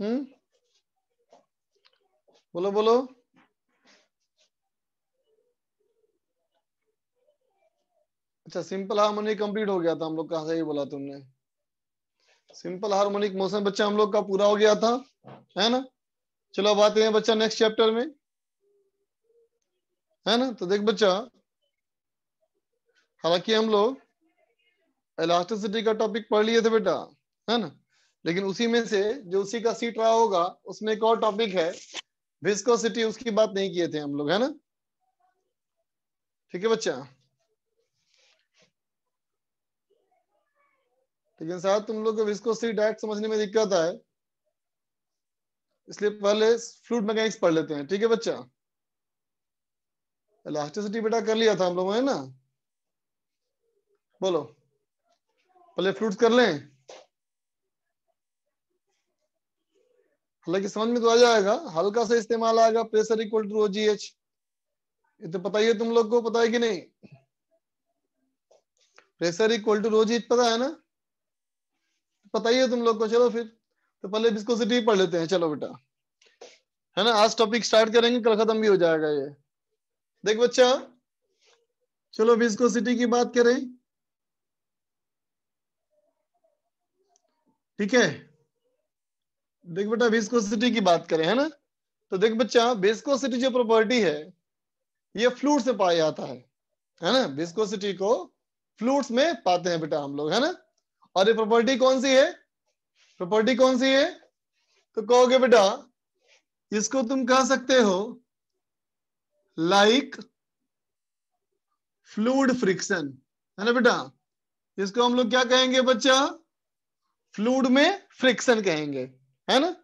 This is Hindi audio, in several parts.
हम्म बोलो बोलो अच्छा सिंपल हार्मोनिक कंप्लीट हो गया था हम लोग कहा सही बोला तुमने सिंपल हार्मोनिक मोशन बच्चा हम लोग का पूरा हो गया था है ना चलो अब आते हैं बच्चा नेक्स्ट चैप्टर में है ना तो देख बच्चा हालांकि हम लोग इलास्टिसिटी का टॉपिक पढ़ लिए थे बेटा है ना लेकिन उसी में से जो उसी का सीट रहा होगा उसमें एक और टॉपिक है विस्कोसिटी उसकी बात नहीं किए थे हम लोग है ना ठीक है बच्चा लेकिन साहब तुम लोग को विस्कोसिटी डायरेक्ट समझने में दिक्कत आए इसलिए पहले फ्लूड मैकेनिक्स पढ़ लेते हैं ठीक है बच्चा इलास्टिसिटी बेटा कर लिया था हम लोगों ने ना बोलो पहले फ्लूड कर लें हालांकि समझ में तो आ जाएगा हल्का सा इस्तेमाल आएगा pressure equal to O G H ये तो पता ही है तुम लोग को पता है कि नहीं प्रेशर इक्वल टू रोजी पता है ना पता ही है तुम लोग को चलो फिर तो पहले विस्कोसिटी पढ़ लेते हैं चलो बेटा है ना आज टॉपिक स्टार्ट करेंगे कल खत्म भी हो जाएगा ये देख बच्चा चलो विस्कोसिटी की बात करें ठीक है देख बेटा विस्कोसिटी की बात करें है ना तो देख बच्चा विस्कोसिटी जो प्रॉपर्टी है ये फ्लूड से पाया जाता है है ना विस्कोसिटी को फ्लूड्स में पाते हैं बेटा हम लोग है ना और ये प्रॉपर्टी कौन सी है प्रॉपर्टी कौन सी है तो कहोगे बेटा इसको तुम कह सकते हो लाइक फ्लूड फ्रिक्शन है ना बेटा इसको हम लोग क्या कहेंगे बच्चा फ्लूड में फ्रिक्शन कहेंगे है ना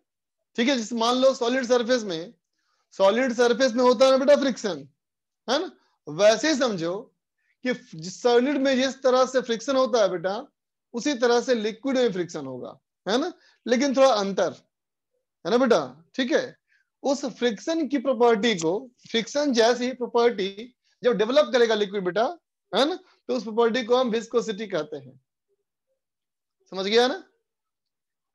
ठीक है जैसे मान लो सॉलिड सरफेस में सॉलिड सरफेस में होता है ना बेटा फ्रिक्शन है ना वैसे समझो कि सॉलिड में जिस तरह से फ्रिक्शन होता है बेटा उसी तरह से लिक्विड में फ्रिक्शन होगा है ना लेकिन थोड़ा अंतर है ना बेटा ठीक है उस फ्रिक्शन की प्रॉपर्टी को फ्रिक्शन जैसी प्रॉपर्टी जब डेवलप करेगा लिक्विड बेटा है ना तो उस प्रॉपर्टी को हम विस्कोसिटी कहते हैं समझ गया ना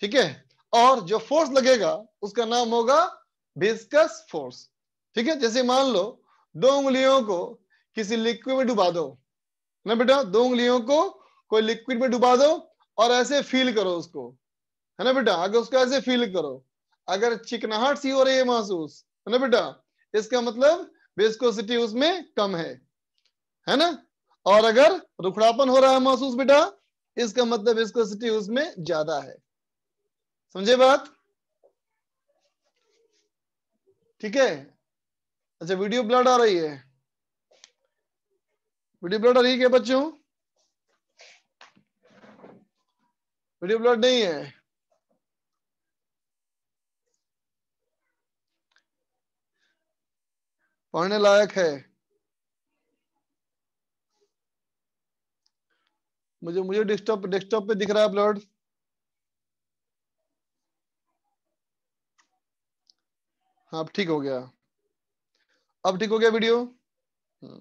ठीक है और जो फोर्स लगेगा उसका नाम होगा विस्कस फोर्स ठीक है जैसे मान लो दो उंगलियों को किसी लिक्विड में डुबा दो ना बेटा दो उंगलियों को कोई लिक्विड में डुबा दो और ऐसे फील करो उसको है ना बेटा अगर उसको ऐसे फील करो अगर चिकनाहट सी हो रही है महसूस है ना बेटा इसका मतलब बेस्कोसिटी उसमें कम है है ना और अगर रुखड़ापन हो रहा है महसूस बेटा इसका मतलब बेस्कोसिटी उसमें ज्यादा है समझे बात ठीक है अच्छा वीडियो ब्लड आ रही है वीडियो ब्लड आ रही है क्या बच्चों वीडियो ब्लड नहीं है पढ़ने लायक है मुझे मुझे डेस्कटॉप डेस्कटॉप पे दिख रहा है ब्लड हाँ अब ठीक हो गया अब ठीक हो गया वीडियो हम्म।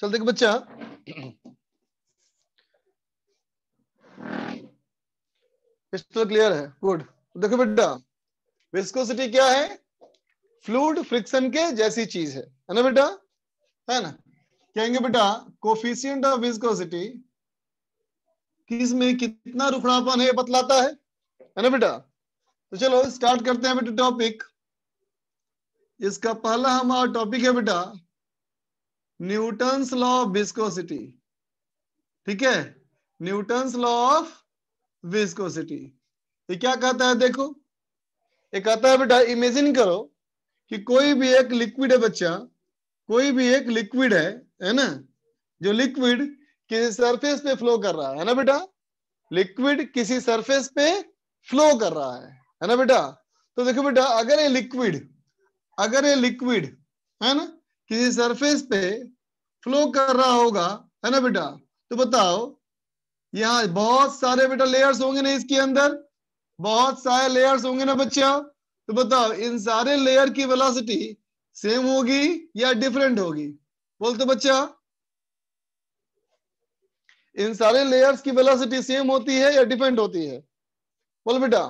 चल देख बच्चा तो क्लियर है गुड देखो बेटा विस्कोसिटी क्या है फ्लूड फ्रिक्शन के जैसी चीज है है ना बेटा है ना कहेंगे बेटा कोफिशियंट ऑफ विस्कोसिटी किस में कितना रुखड़ापन है बतलाता है है ना बेटा तो चलो स्टार्ट करते हैं बेटा टॉपिक इसका पहला हमारा टॉपिक है बेटा न्यूटन्स लॉ ऑफ विस्कोसिटी ठीक है न्यूटन्स लॉ ऑफ विस्कोसिटी ये क्या कहता है देखो ये कहता है बेटा इमेजिन करो कि कोई भी एक लिक्विड है बच्चा कोई भी एक लिक्विड है है ना जो लिक्विड किसी सरफेस पे फ्लो कर रहा है ना बेटा लिक्विड किसी सरफेस पे फ्लो कर रहा है है ना बेटा तो देखो बेटा अगर ये लिक्विड अगर ये लिक्विड है ना किसी सरफेस पे फ्लो कर रहा होगा है ना बेटा तो बताओ यहाँ बहुत सारे बेटा लेयर्स होंगे ना इसके अंदर बहुत सारे लेयर्स होंगे ना बच्चा तो बताओ इन सारे लेयर की वेलोसिटी सेम होगी या डिफरेंट होगी बोल तो बच्चा इन सारे लेयर्स की वेलोसिटी सेम होती है या डिफरेंट होती है बोलो बेटा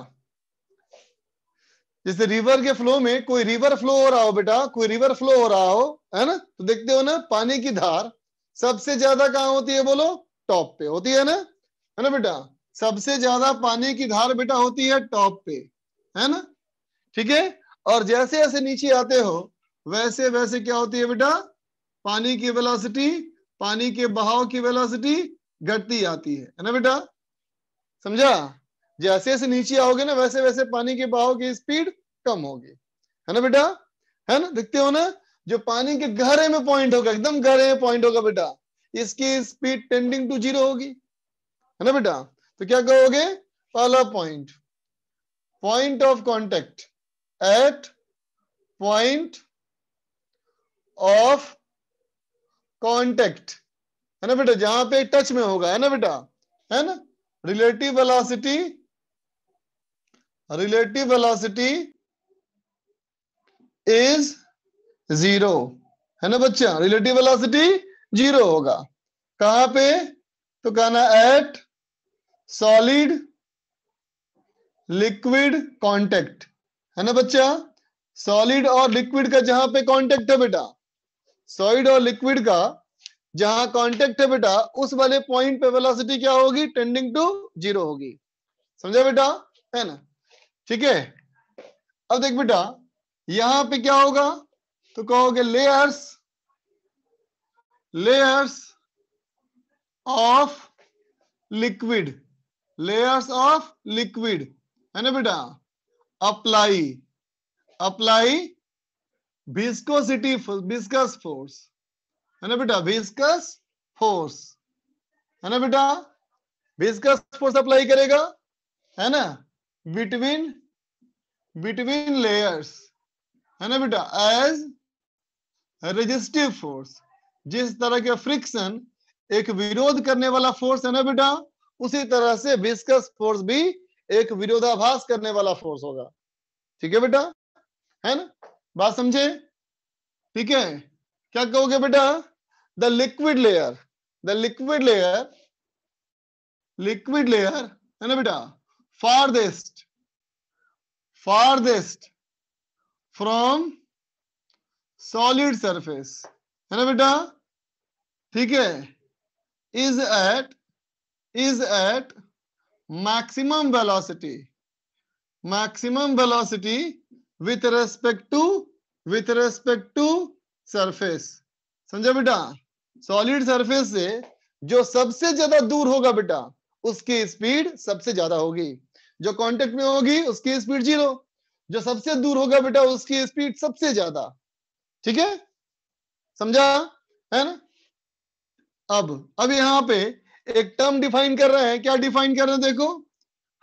जैसे रिवर के फ्लो में कोई रिवर फ्लो हो रहा हो बेटा कोई रिवर फ्लो हो रहा हो है ना तो देखते हो ना पानी की धार सबसे ज्यादा कहाँ होती है बोलो टॉप पे होती है ना है ना बेटा सबसे ज्यादा पानी की धार बेटा होती है टॉप पे है ना ठीक है और जैसे जैसे नीचे आते हो वैसे वैसे क्या होती है बेटा पानी की वेलोसिटी पानी के बहाव की वेलोसिटी घटती आती है है ना बेटा समझा जैसे जैसे नीचे आओगे ना वैसे वैसे पानी के बहाव की स्पीड कम होगी है ना बेटा है ना देखते हो ना जो पानी के गहरे में पॉइंट होगा एकदम गहरे में पॉइंट होगा बेटा इसकी स्पीड टेंडिंग टू जीरो होगी है ना बेटा तो क्या कहोगे पहला point point of contact at point of contact है ना बेटा जहां पे टच में होगा है ना बेटा है ना relative velocity relative velocity is zero है ना बच्चा रिलेटिव वेलोसिटी जीरो होगा कहां पे तो कहना एट सॉलिड लिक्विड कांटेक्ट है ना बच्चा सॉलिड और लिक्विड का जहां पे कांटेक्ट है बेटा सॉलिड और लिक्विड का जहां कांटेक्ट है बेटा उस वाले पॉइंट पे वेलोसिटी क्या होगी टेंडिंग टू जीरो होगी समझा बेटा है ना ठीक है अब देख बेटा यहां पे क्या होगा तो कहोगे layers layers of liquid layers of liquid है ना बेटा apply apply viscosity viscous force है ना बेटा बिस्कस फोर्स है ना बेटा बिस्कस फोर्स अप्लाई करेगा है ना बिटवीन बिटवीन लेयर्स है ना बेटा एज रेजिस्टिव फोर्स जिस तरह के फ्रिक्शन एक विरोध करने वाला फोर्स है ना बेटा उसी तरह से विस्कस फोर्स भी एक विरोधाभास करने वाला फोर्स होगा ठीक है बेटा है ना बात समझे ठीक है क्या कहोगे बेटा the liquid layer the liquid layer liquid layer है ना बेटा farthest farthest from solid surface hai na beta theek hai is at is at maximum velocity maximum velocity with respect to with respect to surface samjha beta solid surface se जो सबसे ज्यादा दूर होगा बेटा उसकी स्पीड सबसे ज्यादा होगी जो कांटेक्ट में होगी उसकी स्पीड जीरो जो सबसे दूर होगा बेटा उसकी स्पीड सबसे ज्यादा ठीक है समझा है ना अब अब यहां पे एक टर्म डिफाइन कर रहे हैं क्या डिफाइन कर रहे हैं देखो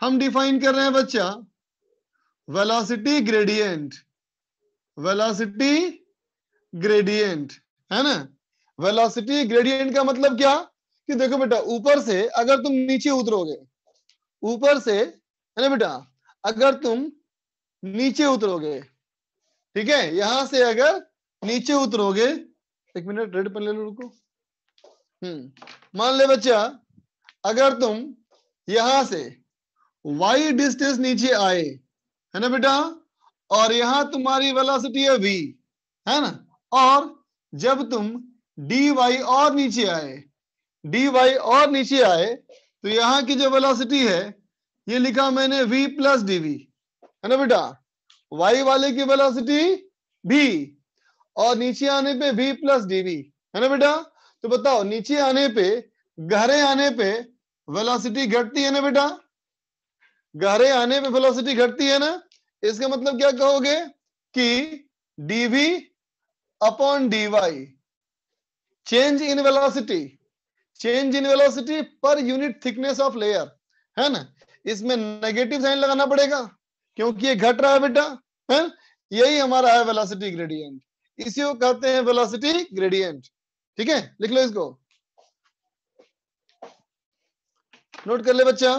हम डिफाइन कर रहे हैं बच्चा वेलोसिटी ग्रेडियंट वेलोसिटी ग्रेडियंट है ना वेलोसिटी ग्रेडियंट का मतलब क्या कि देखो बेटा ऊपर से अगर तुम नीचे उतरोगे ऊपर से है ना बेटा अगर तुम नीचे उतरोगे ठीक है यहां से अगर नीचे उतरोगे एक मिनट रेड पर ले लो रुको हम्म मान ले बच्चा अगर तुम यहां से वाई डिस्टेंस नीचे आए है ना बेटा और यहां तुम्हारी वेलोसिटी है वी है ना और जब तुम डी वाई और नीचे आए डी वाई और नीचे आए तो यहां की जो वेलोसिटी है ये लिखा मैंने v प्लस डीवी है ना बेटा y वाले की वेलोसिटी v और नीचे आने पे v प्लस डीवी है ना बेटा तो बताओ नीचे आने पे गहरे आने पे वेलोसिटी घटती है ना बेटा गहरे आने पे वेलोसिटी घटती है ना इसका मतलब क्या कहोगे कि dv upon dy change in velocity change in velocity per unit thickness of layer है ना इसमें नेगेटिव साइन लगाना पड़ेगा क्योंकि ये घट रहा है बेटा है यही हमारा है वेलोसिटी ग्रेडियंट इसी को कहते हैं वेलोसिटी ग्रेडियंट ठीक है लिख लो इसको नोट कर ले बच्चा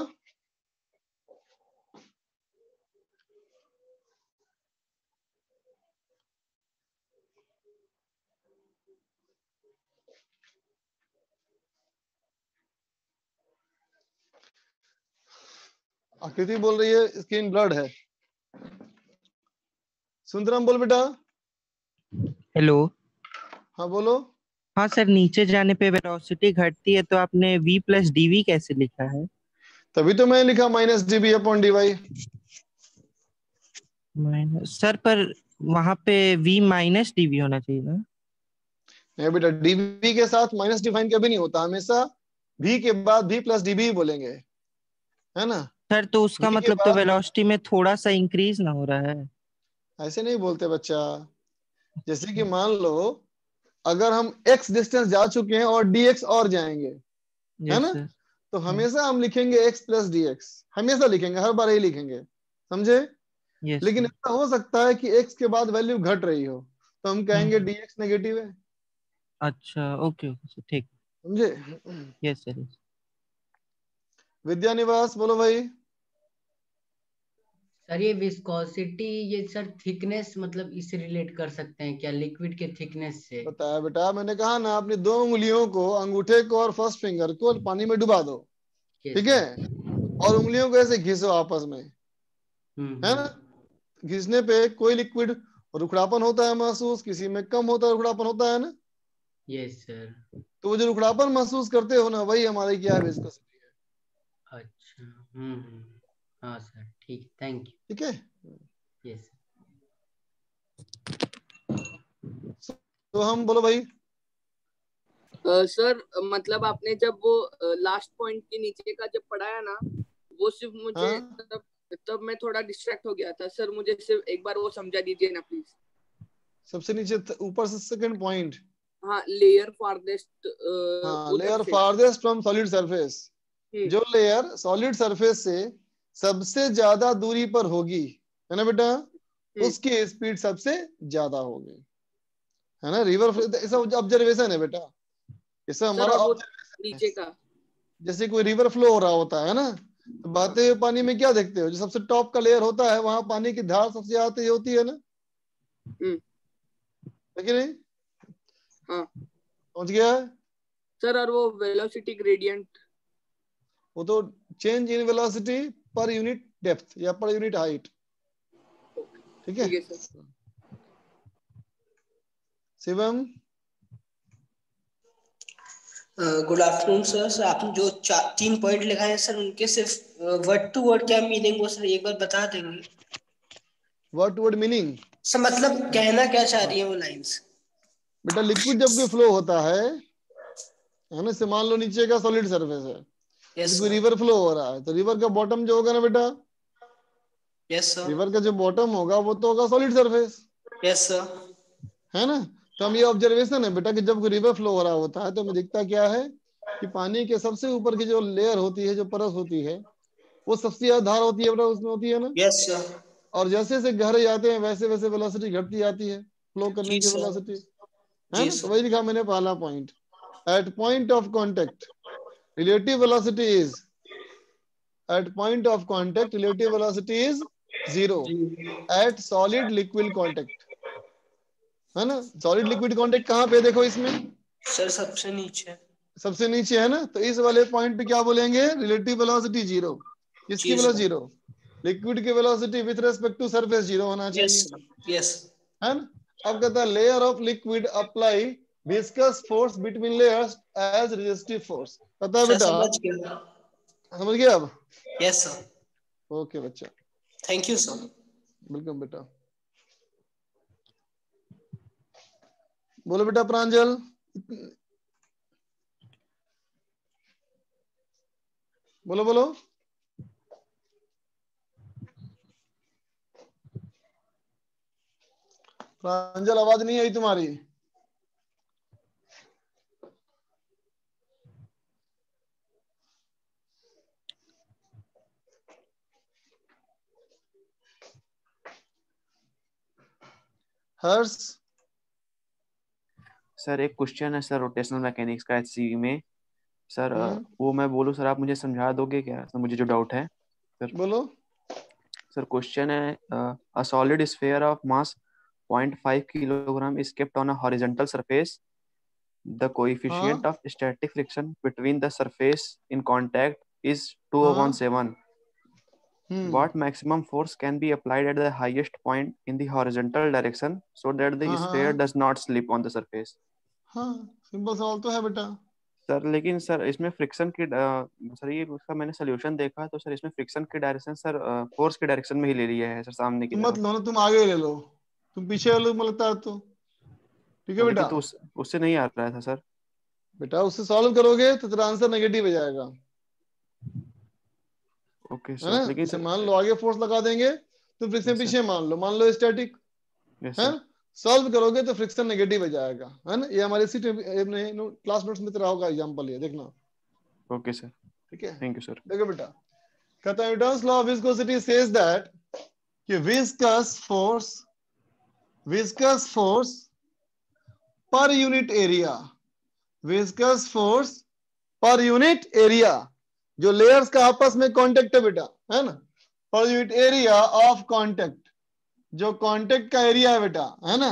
आकृति बोल रही है स्किन ब्लड है सुंदरम बोल बेटा हेलो हाँ बोलो हाँ सर नीचे जाने पे वेलोसिटी घटती है तो आपने v प्लस डी कैसे लिखा है तभी तो मैं लिखा minus D upon D Y sir पर वहां पे v माइनस डी होना चाहिए ना नहीं बेटा डी के साथ माइनस डिफाइन कभी नहीं होता हमेशा v के बाद v प्लस डी बोलेंगे है ना सर तो उसका मतलब तो वेलोसिटी में थोड़ा सा इंक्रीज ना हो रहा है ऐसे नहीं बोलते बच्चा जैसे कि हम्म। मान लो अगर हम x डिस्टेंस जा चुके हैं और dx और जाएंगे है ना तो हम्म। हमेशा हम लिखेंगे x प्लस dx हमेशा लिखेंगे हर बार यही लिखेंगे समझे लेकिन ऐसा हो सकता है कि x के बाद वैल्यू घट रही हो तो हम कहेंगे हम्म। dx नेगेटिव है अच्छा ओके ठीक समझे यस सर विद्या निवास बोलो भाई सर ये विस्कोसिटी ये सर थिकनेस मतलब इससे रिलेट कर सकते हैं क्या लिक्विड के थिकनेस से बताया बेटा मैंने कहा ना अपनी दो उंगलियों को अंगूठे को और फर्स्ट फिंगर को पानी में डुबा दो ठीक है और उंगलियों को ऐसे घिसो आपस में हम्म, है ना हम्म। घिसने पे कोई लिक्विड रुखड़ापन होता है महसूस किसी में कम होता है रुखड़ापन होता है ना यस सर तो वो जो रुखड़ापन महसूस करते हो ना वही हमारे क्या है हम्म, हम्म। हाँ, ठीक है यस तो हम बोलो भाई सर uh, मतलब आपने जब वो लास्ट uh, पॉइंट के नीचे का जब पढ़ाया ना वो सिर्फ मुझे हाँ? तब, तब मैं थोड़ा डिस्ट्रैक्ट हो गया था सर मुझे सिर्फ एक बार वो समझा दीजिए ना प्लीज सबसे नीचे ऊपर से सेकंड पॉइंट हाँ लेयर फार्देस्ट हाँ, layer farthest from solid surface हाँ जो लेयर सॉलिड सरफेस से सबसे ज्यादा दूरी पर होगी है ना बेटा उसकी स्पीड सबसे ज्यादा होगी है ना रिवर तो ऐसा ऑब्जर्वेशन है बेटा ऐसा हमारा नीचे का जैसे कोई रिवर फ्लो हो रहा होता है ना तो बहते हुए हाँ। पानी में क्या देखते हो जो सबसे टॉप का लेयर होता है वहां पानी की धार सबसे ज्यादा होती है ना नहीं हम्म। नहीं हाँ। पहुंच गया सर और वो वेलोसिटी ग्रेडियंट वो तो change in velocity per unit depth या पर यूनिट हाइट ठीक है Shivam good afternoon sir sir आपने जो तीन पॉइंट लिखा है सर उनके सिर्फ वर्ड टू वर्ड क्या मीनिंग वो सर एक बार बता देंगे word to word meaning sir मतलब कहना क्या चाह रही है वो लाइंस बेटा लिक्विड जब भी फ्लो होता है है ना मान लो नीचे का सॉलिड सरफेस है yes, क्योंकि रिवर फ्लो हो रहा है तो रिवर का बॉटम जो होगा ना बेटा यस yes, रिवर का जो बॉटम होगा वो तो होगा सॉलिड सरफेस यस सर है ना तो हम ये ऑब्जर्वेशन है बेटा कि जब रिवर फ्लो हो रहा होता है तो हमें दिखता क्या है कि पानी के सबसे ऊपर की जो लेयर होती है जो परस होती है वो सबसे ज्यादा धार होती है बेटा उसमें होती है ना यस yes, सर और जैसे जैसे गहरे जाते हैं वैसे वैसे वेलोसिटी घटती जाती है फ्लो करने की वेलोसिटी है ना तो वही लिखा मैंने पहला point at point of contact relative velocity is at point of contact relative velocity is zero at solid liquid contact है ना solid liquid contact कहाँ पे देखो इसमें सर सबसे नीचे सबसे नीचे है ना तो इस वाले पॉइंट पे क्या बोलेंगे रिलेटिव वेलोसिटी जीरो किसकी वेलो जीरो लिक्विड की velocity with respect to surface zero होना चाहिए यस yes, yes. है ना अब कहता है layer of liquid apply viscous force between layers as resistive force पता है बेटा समझ गया अब यस सर ओके बच्चा थैंक यू सर वेलकम बेटा बोलो बेटा प्रांजल बोलो बोलो प्रांजल आवाज नहीं आई तुम्हारी हर्ष सर एक क्वेश्चन है सर रोटेशनल मैकेनिक्स का एच में सर हम्म। वो मैं बोलूँ सर आप मुझे समझा दोगे क्या सर तो मुझे जो डाउट है सर बोलो सर क्वेश्चन है a solid sphere of mass 0.5 kilogram is kept on a horizontal surface the coefficient of static friction between the surface in contact is 2 हाँ? upon 7 Hmm. What maximum force can be applied at the highest point in the horizontal direction so that the हाँ, हाँ sphere हाँ। does not slip on the surface? Simple हाँ, सवाल तो है बेटा सर लेकिन सर इसमें फ्रिक्शन की सर ये उसका मैंने सोल्यूशन देखा तो सर इसमें फ्रिक्शन की डायरेक्शन सर फोर्स के डायरेक्शन में ही ले लिया है सर सामने की मत लो ना तुम आगे ले लो तुम पीछे वाले लो लगता है तो ठीक है बेटा तो उससे नहीं आ रहा था सर बेटा उससे सॉल्व करोगे तो तेरा आंसर नेगेटिव हो जाएगा ओके okay, है ना मान लो आगे फोर्स लगा देंगे तो फ्रिक्शन पीछे मान लो मान लो स्टैटिक है सॉल्व करोगे तो फ्रिक्शन नेगेटिव हो जाएगा है ना ये हमारे सीट क्लास नोट्स में तेरा होगा एग्जांपल ये देखना ओके सर ठीक है थैंक यू सर देखो बेटा कहता है Newton's law of viscosity says that कि viscous force viscous force per unit area viscous force per unit area जो लेयर्स का आपस में कांटेक्ट है बेटा है ना पॉल्यूट एरिया ऑफ कांटेक्ट जो कांटेक्ट का एरिया है बेटा है ना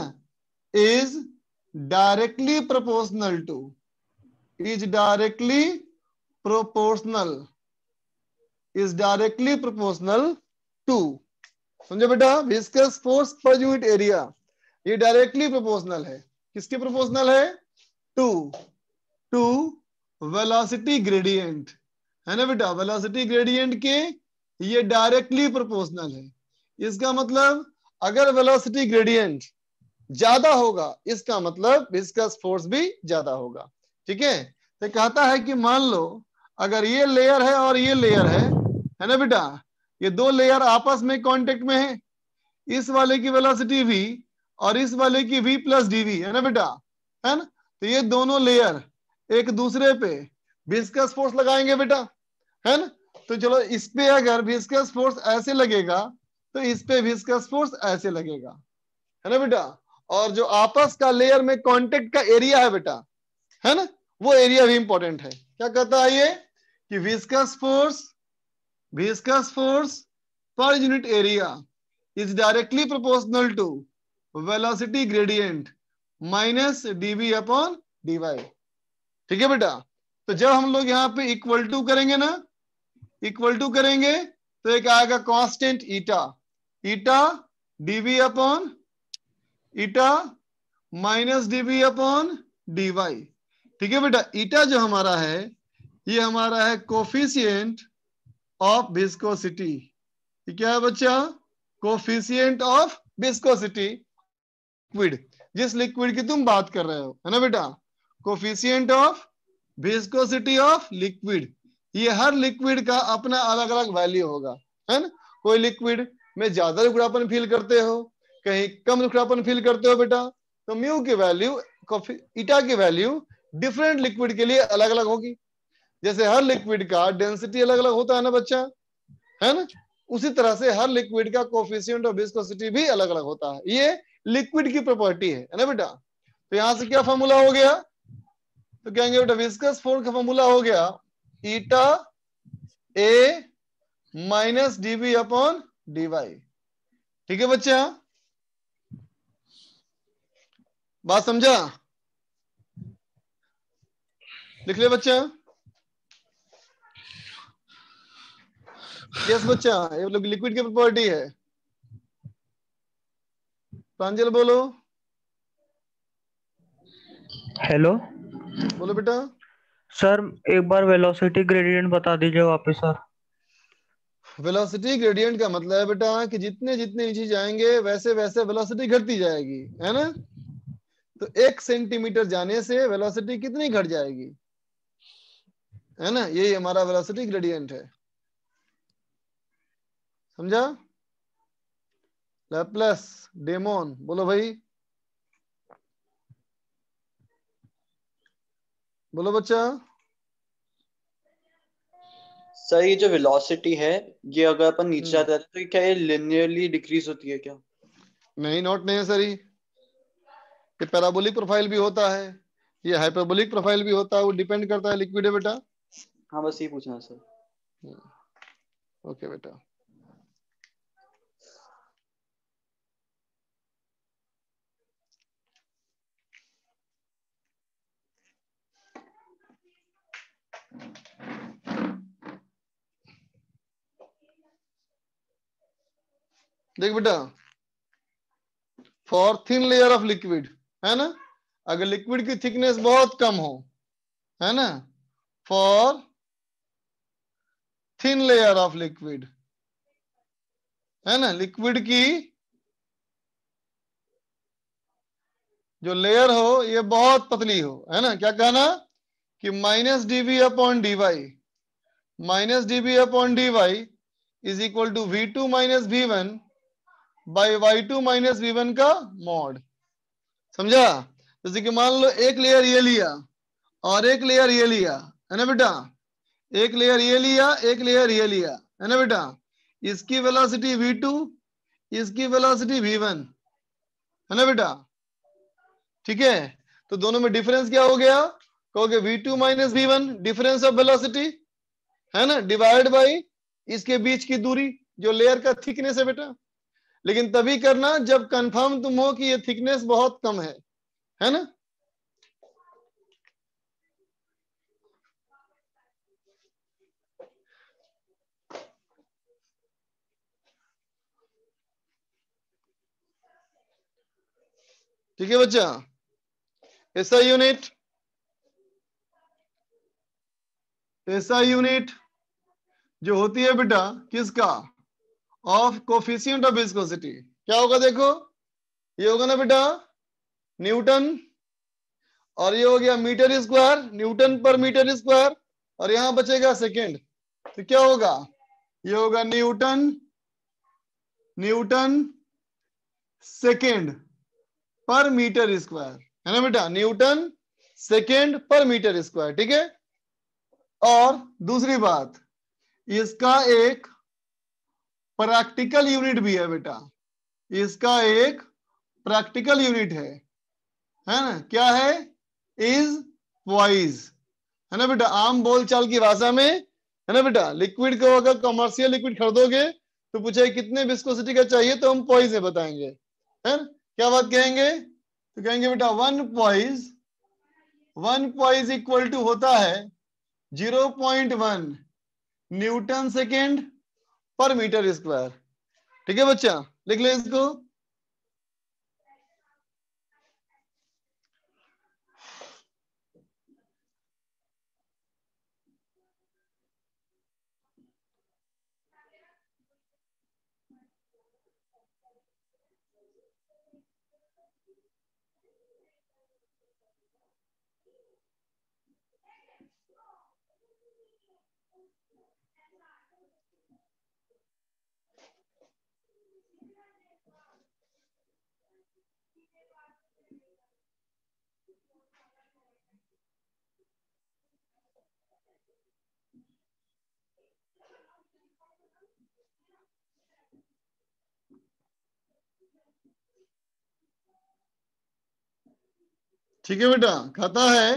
is directly proportional to is directly proportional is directly proportional to समझे बेटा viscous force per unit area ये डायरेक्टली प्रोपोर्शनल है किसके प्रोपोर्शनल है टू टू वेलोसिटी ग्रेडियंट है ना बेटा वेलोसिटी ग्रेडियंट के ये डायरेक्टली प्रोपोर्शनल है इसका मतलब अगर वेलोसिटी ग्रेडियंट ज्यादा होगा इसका मतलब विस्कस फोर्स भी ज्यादा होगा ठीक है तो कहता है कि मान लो अगर ये लेयर है और ये लेयर है है ना बेटा ये दो लेयर आपस में कांटेक्ट में है इस वाले की वेलोसिटी भी और इस वाले की वी प्लस डी है ना बेटा है ना तो ये दोनों लेयर एक दूसरे पे विस्कस फोर्स लगाएंगे बेटा है ना तो चलो इस पे अगर विस्कस फोर्स ऐसे लगेगा तो इस पे विस्कस फोर्स ऐसे लगेगा है ना बेटा और जो आपस का लेयर में कांटेक्ट का एरिया है बेटा है ना वो एरिया भी इंपॉर्टेंट है क्या कहता है ये कि viscous force viscous force per unit area is directly proportional to velocity gradient minus DV upon DY ठीक है बेटा तो जब हम लोग यहाँ पे इक्वल टू करेंगे ना इक्वल टू करेंगे तो एक आएगा constant eta eta DV upon eta minus DV upon DY ठीक है बेटा ईटा जो हमारा है ये हमारा है कोफिशियंट ऑफ विस्कोसिटी क्या है बच्चा कोफिशियंट ऑफ विस्कोसिटी लिक्विड जिस लिक्विड की तुम बात कर रहे हो है ना बेटा coefficient of viscosity of liquid ये हर लिक्विड का अपना अलग अलग वैल्यू होगा है ना कोई लिक्विड में ज्यादा लुखड़ापन फील करते हो कहीं कम लुखड़ापन फील करते हो बेटा तो म्यू की वैल्यू इटा की वैल्यू डिफरेंट लिक्विड के लिए अलग अलग होगी जैसे हर लिक्विड का डेंसिटी अलग अलग होता है ना बच्चा है ना उसी तरह से हर लिक्विड का कोफिशियंट और विस्कोसिटी भी अलग अलग होता है ये लिक्विड की प्रॉपर्टी है ना बेटा तो यहां से क्या फॉर्मूला हो गया तो कहेंगे बेटा विस्कस फोर्स का फॉर्मूला हो गया eta A minus B upon DY ठीक है बच्चे हाँ? बात समझा लिख ले बच्चा हाँ? यस बच्चा हाँ, ये लोग मतलब लिक्विड की प्रॉपर्टी है प्रांजल बोलो हेलो बोलो बेटा सर एक बार वेलोसिटी ग्रेडियंट बता दीजिए वापस सर वेलोसिटी ग्रेडियंट का मतलब है बेटा कि जितने जितने नीचे जाएंगे वैसे वैसे वेलोसिटी घटती जाएगी है ना तो एक सेंटीमीटर जाने से वेलोसिटी कितनी घट जाएगी है ना यही हमारा वेलोसिटी ग्रेडियंट है समझा प्लस डेमोन बोलो भाई बोलो बच्चा सर ये जो वेलोसिटी है ये अगर अपन नीचे हम्म। जाते हैं तो क्या ये लिनियरली डिक्रीज होती है क्या नहीं नॉट सर ये पैराबोलिक प्रोफाइल भी होता है ये हाइपरबोलिक प्रोफाइल भी होता है वो डिपेंड करता है लिक्विड है बेटा हाँ बस ये पूछना सर ओके हम्म। बेटा देख बेटा for thin layer of liquid है ना अगर लिक्विड की थिकनेस बहुत कम हो है ना for thin layer of liquid है ना लिक्विड की जो लेयर हो ये बहुत पतली हो है ना क्या कहना कि minus D V upon D Y minus DV upon D Y is equal to V two minus V one by Y two minus V one का मॉड समझा जैसे कि मान लो एक लेयर ये लिया और एक लेयर ये लिया है ना बेटा एक लेयर ये लिया एक लेयर ये लिया है ना बेटा इसकी वेलोसिटी टू इसकी वेलोसिटी वन है ना बेटा ठीक है तो दोनों में डिफरेंस क्या हो गया कहोगे V two minus V one difference of velocity है ना डिवाइड बाई इसके बीच की दूरी जो लेयर का थिकनेस है बेटा लेकिन तभी करना जब कंफर्म तुम हो कि ये थिकनेस बहुत कम है है ना ठीक है बच्चा ऐसा यूनिट ऐसा यूनिट जो होती है बेटा किसका ऑफ कोफिशियंट ऑफ विस्कोसिटी क्या होगा देखो ये होगा ना बेटा न्यूटन और ये हो गया metre square newton per metre square और यहां बचेगा सेकेंड तो क्या होगा ये होगा न्यूटन न्यूटन सेकेंड पर मीटर स्क्वायर है ना बेटा न्यूटन सेकेंड पर मीटर स्क्वायर ठीक है और दूसरी बात इसका एक प्रैक्टिकल यूनिट भी है बेटा इसका एक प्रैक्टिकल यूनिट है है ना क्या है इज वॉइस है ना बेटा आम बोलचाल की भाषा में है ना बेटा लिक्विड को अगर कॉमर्शियल लिक्विड खरीदोगे तो पूछे कितने बिस्कोसिटी का चाहिए तो हम पॉइज है बताएंगे है ना क्या बात कहेंगे तो कहेंगे बेटा one poise one poise equal to होता है zero point one newton second पर मीटर स्क्वायर ठीक है बच्चा लिख लें इसको ठीक है बेटा कहता है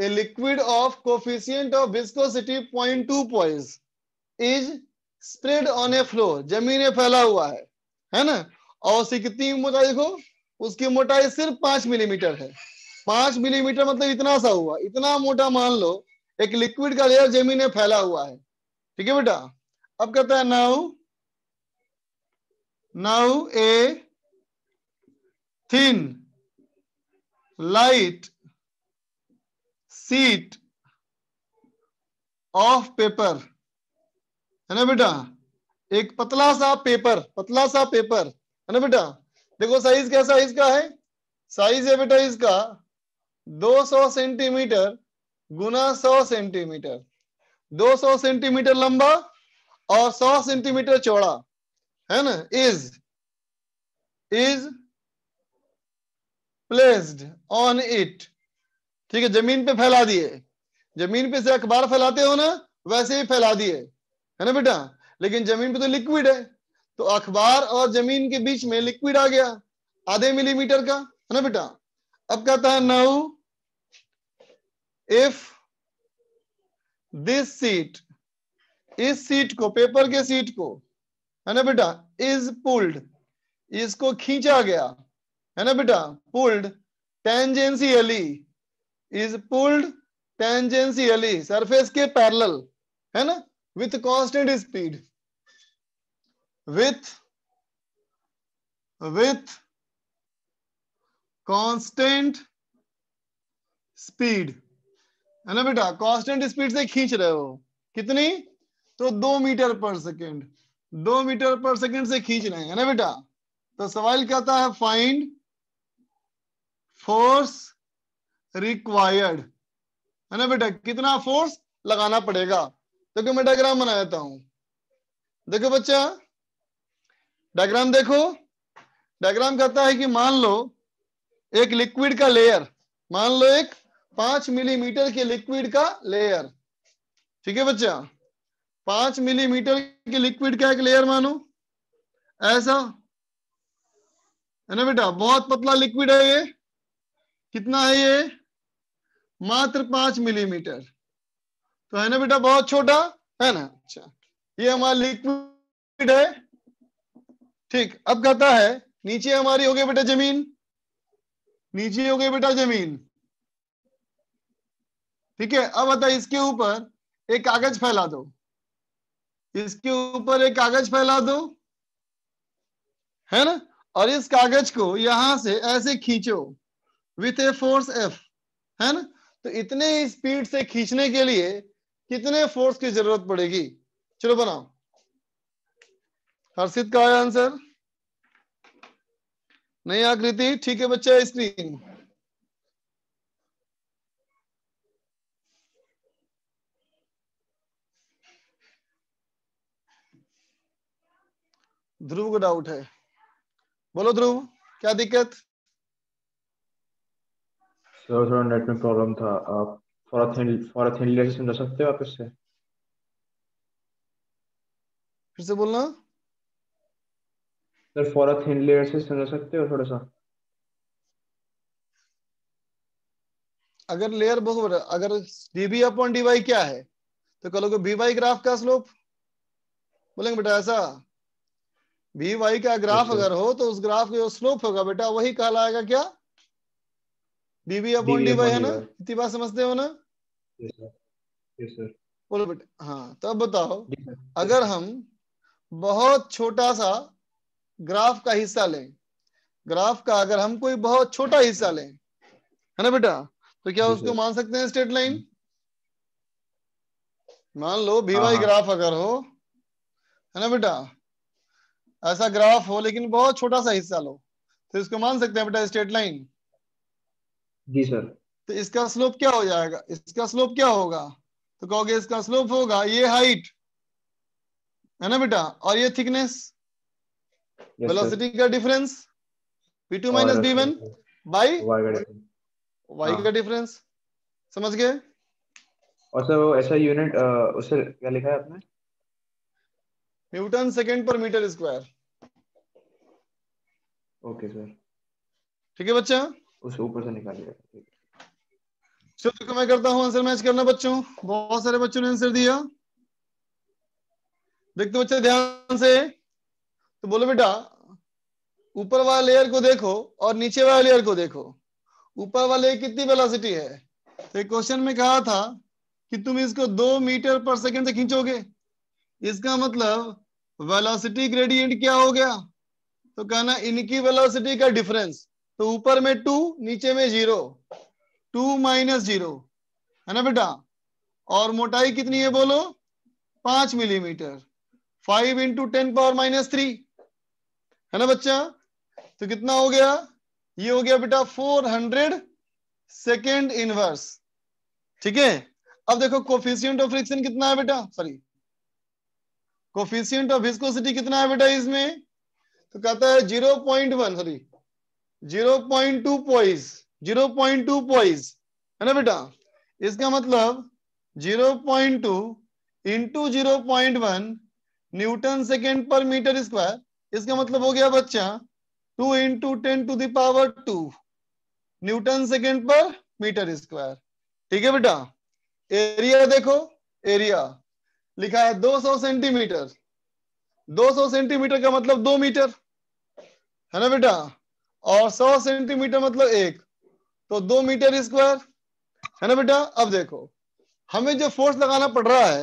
A liquid of coefficient of viscosity point two point is spread on a floor जमीन फैला हुआ है है ना और उसकी कितनी मोटाई देखो उसकी मोटाई सिर्फ पांच मिलीमीटर है पांच मिलीमीटर मतलब इतना सा हुआ इतना मोटा मान लो एक लिक्विड का लेयर जमीन फैला हुआ है ठीक है बेटा अब कहता है now now a thin light sheet of paper है ना बेटा एक पतला सा पेपर पतला सा पेपर है ना बेटा देखो साइज क्या साइज का है साइज है बेटा इसका 200 सेंटीमीटर गुना 100 सेंटीमीटर 200 सेंटीमीटर लंबा और 100 सेंटीमीटर चौड़ा है ना is is placed on it ठीक है जमीन पे फैला दिए जमीन पे से अखबार फैलाते हो ना वैसे ही फैला दिए है ना बेटा लेकिन जमीन पे तो लिक्विड है तो अखबार और जमीन के बीच में लिक्विड आ गया आधे मिलीमीटर का है ना बेटा अब कहता है नाउ इफ दिस सीट इस सीट को पेपर के सीट को है ना बेटा इज पुल्ड इसको खींचा गया है ना बेटा pulled tangentially is pulled tangentially surface के पैरेलल है ना with constant speed with with constant speed है ना बेटा कांस्टेंट स्पीड से खींच रहे हो कितनी तो दो मीटर पर सेकेंड दो मीटर पर सेकेंड से खींच रहे हैं ना बेटा तो सवाल क्या था है फाइंड फोर्स रिक्वायर्ड है ना बेटा कितना फोर्स लगाना पड़ेगा देखो मैं डायग्राम बना देता हूं देखो बच्चा डायग्राम देखो डायग्राम कहता है कि मान लो एक लिक्विड का लेयर मान लो एक पांच मिलीमीटर के लिक्विड का लेयर ठीक है बच्चा पांच मिलीमीटर के लिक्विड का एक लेयर मानो ऐसा है ना बेटा बहुत पतला लिक्विड है ये कितना है ये मात्र पांच मिलीमीटर तो है ना बेटा बहुत छोटा है ना अच्छा ये हमारा लिक्विड है ठीक अब कहता है नीचे हमारी हो गई बेटा जमीन नीचे हो गई बेटा जमीन ठीक है अब आता इसके ऊपर एक कागज फैला दो इसके ऊपर एक कागज फैला दो है ना और इस कागज को यहां से ऐसे खींचो विथ ए फोर्स एफ है ना तो इतने स्पीड से खींचने के लिए कितने फोर्स की जरूरत पड़ेगी चलो बनाओ हर्षित का आया आंसर नहीं आकृति ठीक है बच्चा स्क्रीन ध्रुव का डाउट है बोलो ध्रुव क्या दिक्कत तो थोड़ा थोड़ा नेट में प्रॉब्लम था आप थोड़ा थिन थोड़ा थिन लेयर से समझा सकते हो वापस से फिर से बोलना सर थोड़ा थिन लेयर से समझा सकते हो थोड़ा सा अगर लेयर बहुत बड़ा अगर db अपॉन dy क्या है तो कहोगे बी वाई ग्राफ का स्लोप बोलेंगे बेटा ऐसा बी का ग्राफ अच्छा। अगर हो तो उस ग्राफ का जो स्लोप होगा बेटा वही कहलाएगा क्या डीवी अपॉन डी वाई है ना इतनी बात समझते हो ना बोलो बेटे हाँ तो अब बताओ अगर हम बहुत छोटा सा ग्राफ का हिस्सा लें ग्राफ का अगर हम कोई बहुत छोटा हिस्सा लें है ना बेटा तो क्या उसको मान सकते हैं स्ट्रेट लाइन hmm. मान लो वाई हाँ, हाँ। ग्राफ अगर हो है ना बेटा ऐसा ग्राफ हो लेकिन बहुत छोटा सा हिस्सा लो तो इसको मान सकते हैं बेटा स्ट्रेट लाइन जी सर तो इसका स्लोप क्या हो जाएगा इसका स्लोप क्या होगा तो कहोगे इसका स्लोप होगा ये हाइट है ना बेटा और ये थिकनेस वेलोसिटी का difference P two minus B one by Y का डिफरेंस हाँ। समझ गए और सर वो ऐसा यूनिट उसे क्या लिखा है आपने न्यूटन सेकेंड पर मीटर स्क्वायर ओके सर ठीक है बच्चा उसे ऊपर से लिया चलो तो मैं करता हूं आंसर मैच करना बच्चों बहुत सारे बच्चों ने आंसर दिया देखते बच्चे ध्यान से तो बोलो बेटा ऊपर वाले लेयर को देखो और नीचे वाला लेयर को देखो ऊपर वाले कितनी वेलोसिटी है तो क्वेश्चन में कहा था कि तुम इसको दो मीटर पर सेकेंड से खींचोगे इसका मतलब वेलोसिटी ग्रेडियंट क्या हो गया तो कहना इनकी वेलोसिटी का डिफरेंस तो ऊपर में टू नीचे में जीरो टू माइनस जीरो है ना बेटा और मोटाई कितनी है बोलो पांच millimetre five into ten power minus three है ना बच्चा तो कितना हो गया ये हो गया बेटा फोर हंड्रेड सेकेंड इनवर्स ठीक है अब देखो कोफिशियंट ऑफ फ्रिक्शन कितना है बेटा सॉरी कोफिशियंट ऑफ विस्कोसिटी कितना है बेटा इसमें तो कहता है zero point one sorry zero point two poise zero point two poise है ना बेटा इसका मतलब zero point two into zero point one newton second पर मीटर स्क्वायर इसका मतलब हो गया बच्चा two into ten to the power two newton second पर मीटर स्क्वायर ठीक है बेटा एरिया देखो एरिया लिखा है 200 सेंटीमीटर 200 सेंटीमीटर का मतलब दो मीटर है ना बेटा और सौ सेंटीमीटर मतलब एक तो दो मीटर स्क्वायर है ना बेटा अब देखो हमें जो फोर्स लगाना पड़ रहा है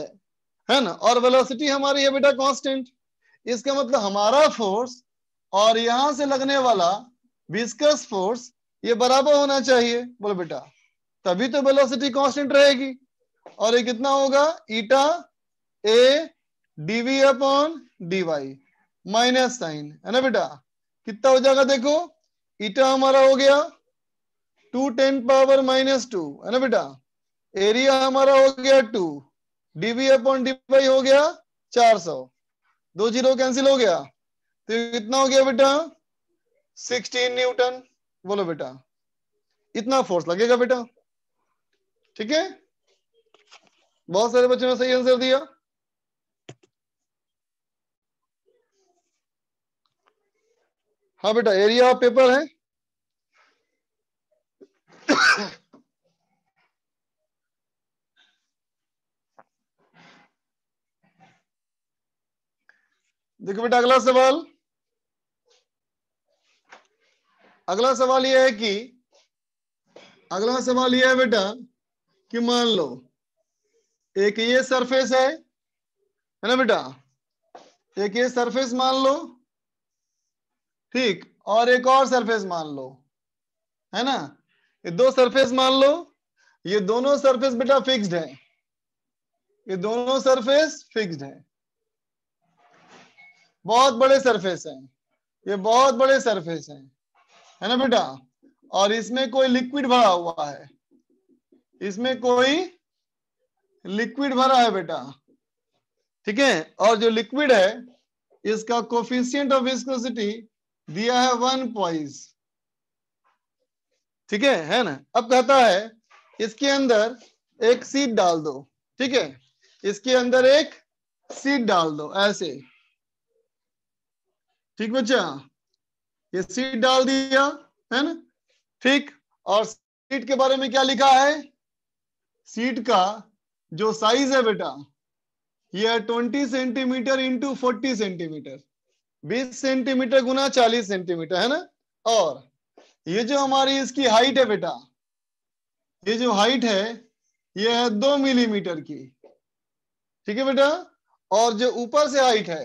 है ना और वेलोसिटी हमारी है बेटा कांस्टेंट इसका मतलब हमारा फोर्स और यहां से लगने वाला विस्कस फोर्स ये बराबर होना चाहिए बोलो बेटा तभी तो वेलोसिटी कांस्टेंट रहेगी और ये कितना होगा eta A DV upon DY minus sign है ना बेटा कितना हो जाएगा देखो इटा हमारा हो गया two ten power minus two है ना बेटा एरिया हमारा हो गया टू डीबी अपॉन डीवाई हो गया चार सौ दो जीरो कैंसिल हो गया तो कितना हो गया बेटा सिक्सटीन न्यूटन बोलो बेटा इतना फोर्स लगेगा बेटा ठीक है बहुत सारे बच्चों ने सही आंसर दिया हाँ बेटा एरिया ऑफ पेपर है देखो बेटा अगला सवाल अगला सवाल यह है कि अगला सवाल यह है बेटा कि मान लो एक ये सरफेस है है ना बेटा एक ये सरफेस मान लो ठीक और एक और सरफेस मान लो है ना ये दो सरफेस मान लो ये दोनों सरफेस बेटा फिक्स्ड है ये दोनों सरफेस फिक्स्ड है बहुत बड़े सरफेस हैं ये बहुत बड़े सरफेस हैं है ना बेटा और इसमें कोई लिक्विड भरा हुआ है इसमें कोई लिक्विड भरा है बेटा ठीक है और जो लिक्विड है इसका कोफिशियंट ऑफ विस्कोसिटी दिया है वन पॉइस ठीक है है ना अब कहता है इसके अंदर एक सीट डाल दो ठीक है इसके अंदर एक सीट डाल दो ऐसे ठीक बच्चा ये सीट डाल दिया है ना ठीक और सीट के बारे में क्या लिखा है सीट का जो साइज है बेटा यह twenty centimetre into forty centimetre बीस सेंटीमीटर गुना चालीस सेंटीमीटर है ना और ये जो हमारी इसकी हाइट है बेटा ये जो हाइट है ये है दो मिलीमीटर की ठीक है बेटा और जो ऊपर से हाइट है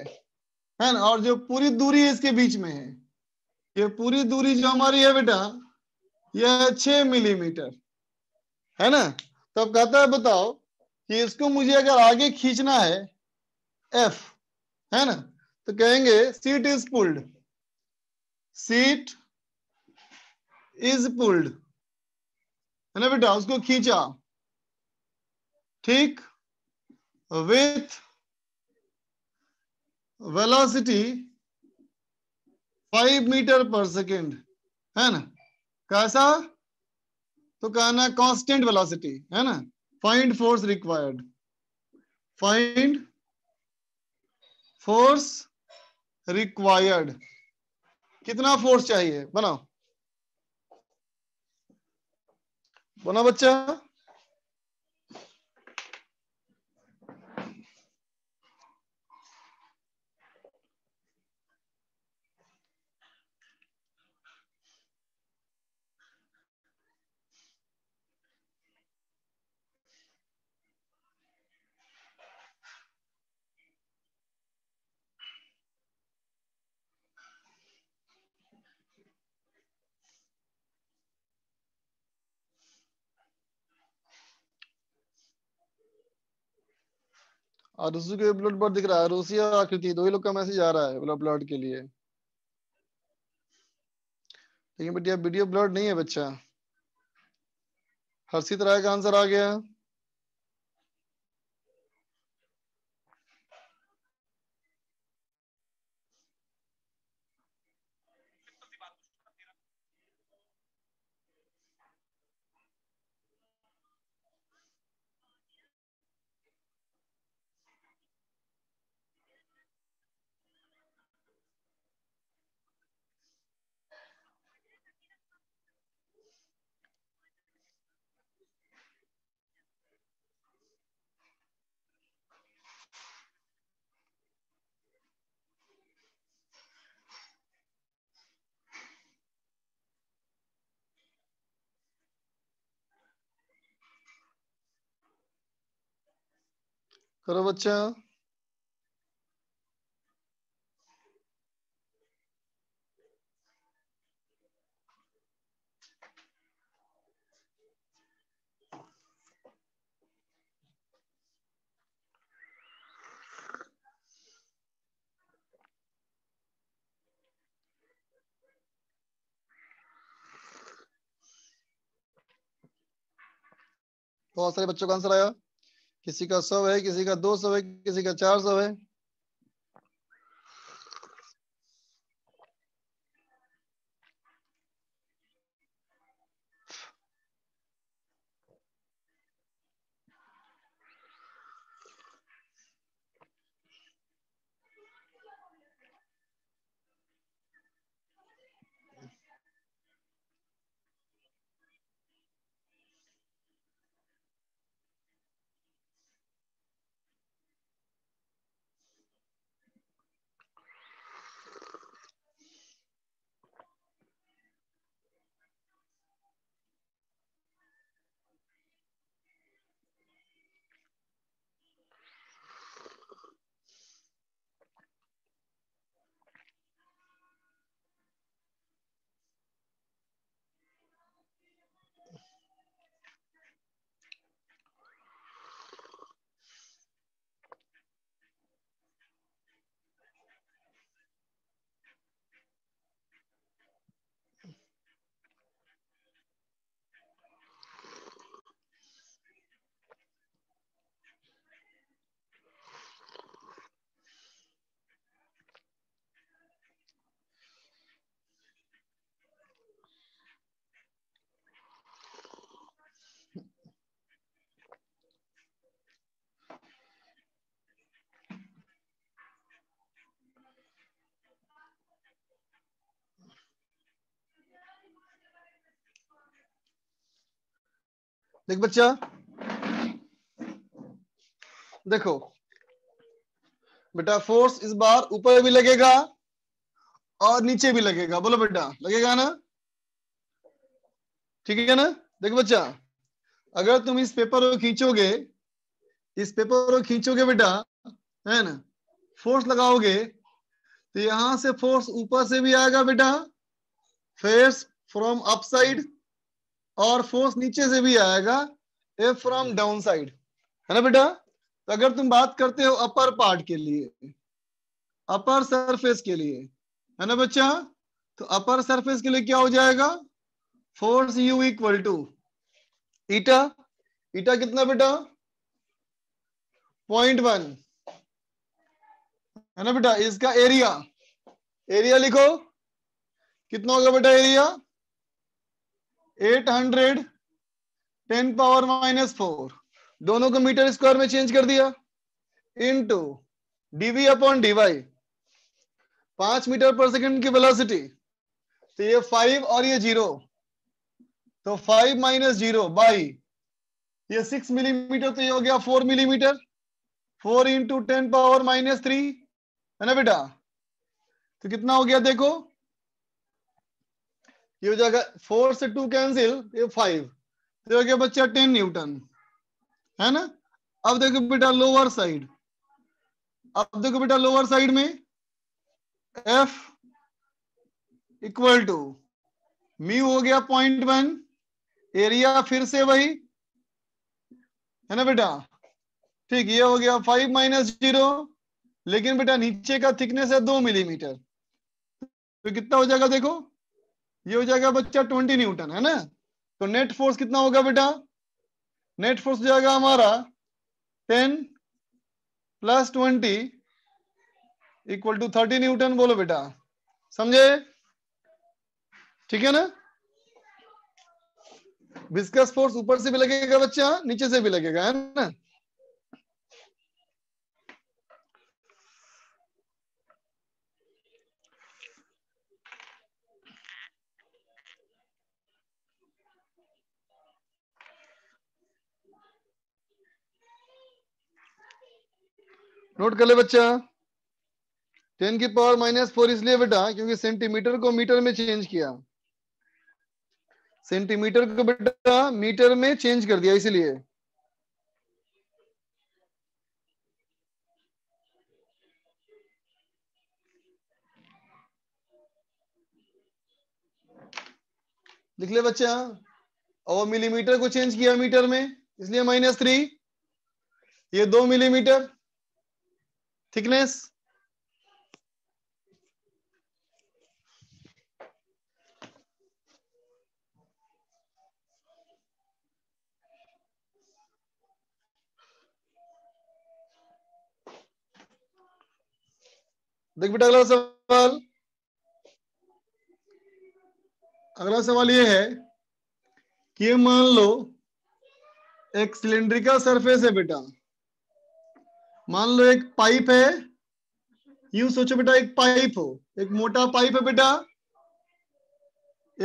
है ना और जो पूरी दूरी इसके बीच में है ये पूरी दूरी जो हमारी है बेटा ये है छ मिलीमीटर है ना तो अब कहता है बताओ कि इसको मुझे अगर आगे खींचना है एफ है ना तो कहेंगे sheet is pulled sheet is pulled है ना बेटा उसको खींचा ठीक विथ वेलोसिटी फाइव मीटर पर सेकेंड है ना कैसा तो कहना कांस्टेंट वेलोसिटी है ना find force required find force required कितना फोर्स चाहिए बनाओ बना बच्चा और रूसी ब्लड ब्लड दिख रहा है रूसी और आकृति दो ही लोग का मैसेज आ रहा है ब्लड के लिए लेकिन बेटिया वीडियो ब्लड नहीं है बच्चा हर्षित राय का आंसर आ गया करो बच्चा बहुत सारे बच्चों का आंसर आया किसी का सौ है किसी का दो सौ है किसी का चार सौ है देख बच्चा देखो बेटा फोर्स इस बार ऊपर भी लगेगा और नीचे भी लगेगा बोलो बेटा लगेगा ना ठीक है ना देखो बच्चा अगर तुम इस पेपर को खींचोगे इस पेपर को खींचोगे बेटा है ना फोर्स लगाओगे तो यहां से फोर्स ऊपर से भी आएगा बेटा फेस फ्रॉम अपसाइड और फोर्स नीचे से भी आएगा ए फ्रॉम डाउन साइड है ना बेटा तो अगर तुम बात करते हो अपर पार्ट के लिए अपर सरफेस के लिए है ना बच्चा तो अपर सरफेस के लिए क्या हो जाएगा force U equal to eta eta कितना बेटा पॉइंट वन है ना बेटा इसका एरिया एरिया लिखो कितना होगा बेटा area eight hundred ten power minus four दोनों को मीटर स्क्वायर में चेंज कर दिया इनटू डीवी अपॉन डीवाई पांच मीटर पर सेकंड की वेलोसिटी तो ये फाइव और ये जीरो तो फाइव माइनस जीरो बाई ये सिक्स मिलीमीटर तो ये हो गया four millimetre four into ten power minus three है ना बेटा तो कितना हो गया देखो ये हो जाएगा फोर से टू कैंसिल ये फाइव तो क्या बच्चा टेन न्यूटन है ना अब देखो बेटा लोअर साइड अब देखो बेटा लोअर साइड में एफ इक्वल टू म्यू हो गया पॉइंट वन एरिया फिर से वही है ना बेटा ठीक ये हो गया फाइव माइनस जीरो लेकिन बेटा नीचे का थिकनेस है दो मिलीमीटर तो कितना हो जाएगा देखो ये हो जाएगा बच्चा ट्वेंटी न्यूटन है ना तो नेट फोर्स कितना होगा बेटा नेट फोर्स जाएगा हमारा ten plus twenty equal to thirty newton बोलो बेटा समझे ठीक है ना विस्कस फोर्स ऊपर से भी लगेगा बच्चा नीचे से भी लगेगा है ना नोट कर ले बच्चा टेन की पावर माइनस फोर इसलिए बेटा क्योंकि सेंटीमीटर को मीटर में चेंज किया सेंटीमीटर को बेटा मीटर में चेंज कर दिया इसलिए लिख ले बच्चा और मिलीमीटर को चेंज किया मीटर में इसलिए माइनस थ्री ये दो मिलीमीटर थिकनेस देख बेटा अगला सवाल अगला सवाल ये है कि मान लो एक सिलेंड्रिकल सरफेस है बेटा मान लो एक पाइप है यू सोचो बेटा एक पाइप हो एक मोटा पाइप है बेटा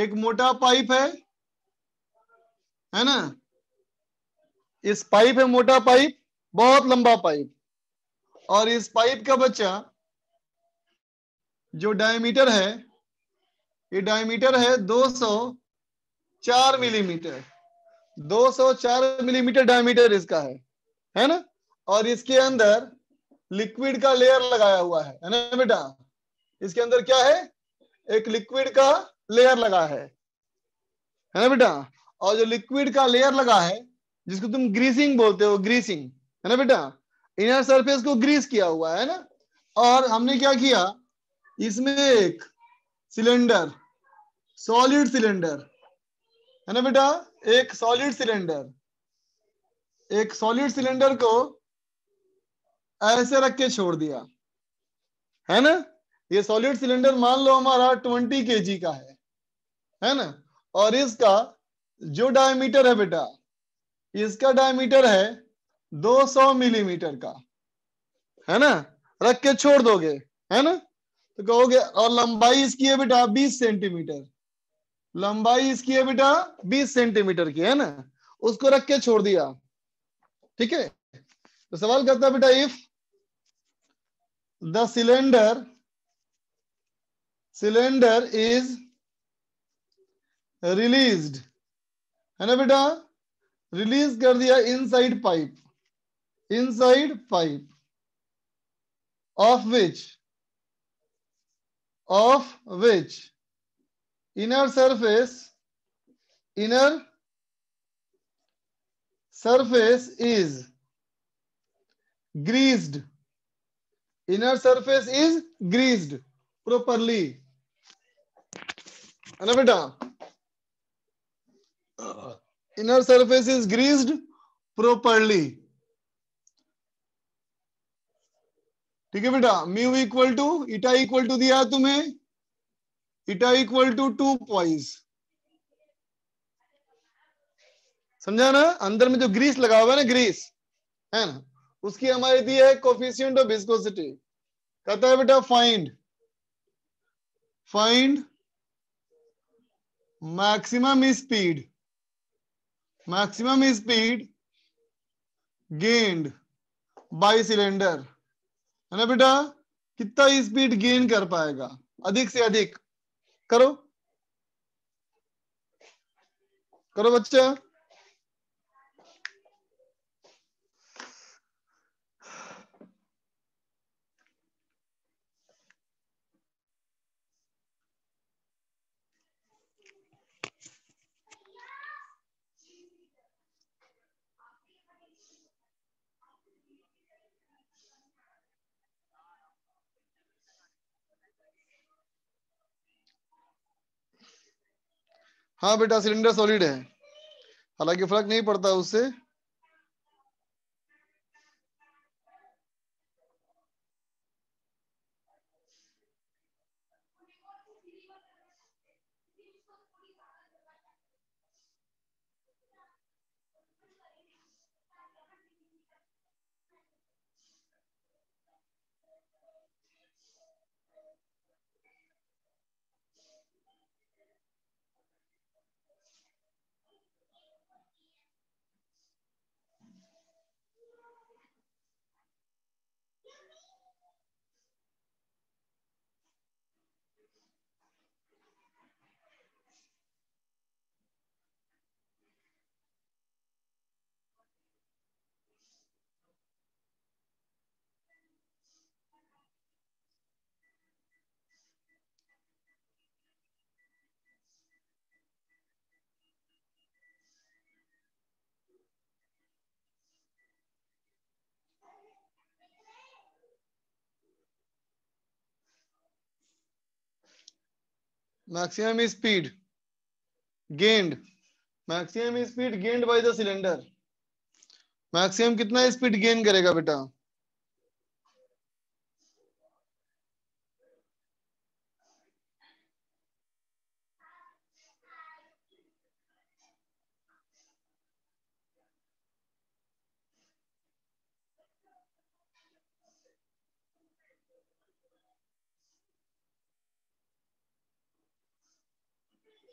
एक मोटा पाइप है है ना इस पाइप है मोटा पाइप बहुत लंबा पाइप और इस पाइप का बच्चा जो डायमीटर है ये डायमीटर है 204 मिलीमीटर 204 मिलीमीटर डायमीटर इसका है है ना और इसके अंदर लिक्विड का लेयर लगाया हुआ है है ना बेटा इसके अंदर क्या है एक लिक्विड का लेयर लगा है है ना बेटा और जो लिक्विड का लेयर लगा है जिसको तुम ग्रीसिंग बोलते हो ग्रीसिंग है ना बेटा इनर सरफेस को ग्रीस किया हुआ है ना और हमने क्या किया इसमें एक सिलेंडर सॉलिड सिलेंडर है ना बेटा एक सॉलिड सिलेंडर एक सॉलिड सिलेंडर को ऐसे रख के छोड़ दिया है ना ये सॉलिड सिलेंडर मान लो हमारा ट्वेंटी के का है है ना और इसका जो डायमीटर है बेटा इसका डायमीटर है 200 मिलीमीटर का है ना रख के छोड़ दोगे है ना तो कहोगे और लंबाई इसकी है बेटा 20 सेंटीमीटर लंबाई इसकी है बेटा 20 सेंटीमीटर की है ना उसको रख के छोड़ दिया ठीक है तो सवाल करता बेटा if the cylinder cylinder is released and na released release kar diya inside pipe inside pipe of which of which inner surface inner surface is greased inner surface is greased properly है ना बेटा inner surface is greased properly ठीक है बेटा mu equal to eta equal to दिया तुम्हें इटा इक्वल टू टू पॉइंट्स समझा ना अंदर में जो ग्रीस लगा हुआ है ना ग्रीस है ना उसकी हमारी दी है कोफिशियंट ऑफ विस्कोसिटी कहता है बेटा find find maximum speed maximum speed gained by cylinder है ना बेटा कितना स्पीड गेन कर पाएगा अधिक से अधिक करो करो बच्चा हाँ बेटा सिलेंडर सॉलिड है हालांकि फर्क नहीं पड़ता उससे maximum speed gained maximum speed gained by the cylinder maximum कितना स्पीड गेन करेगा बेटा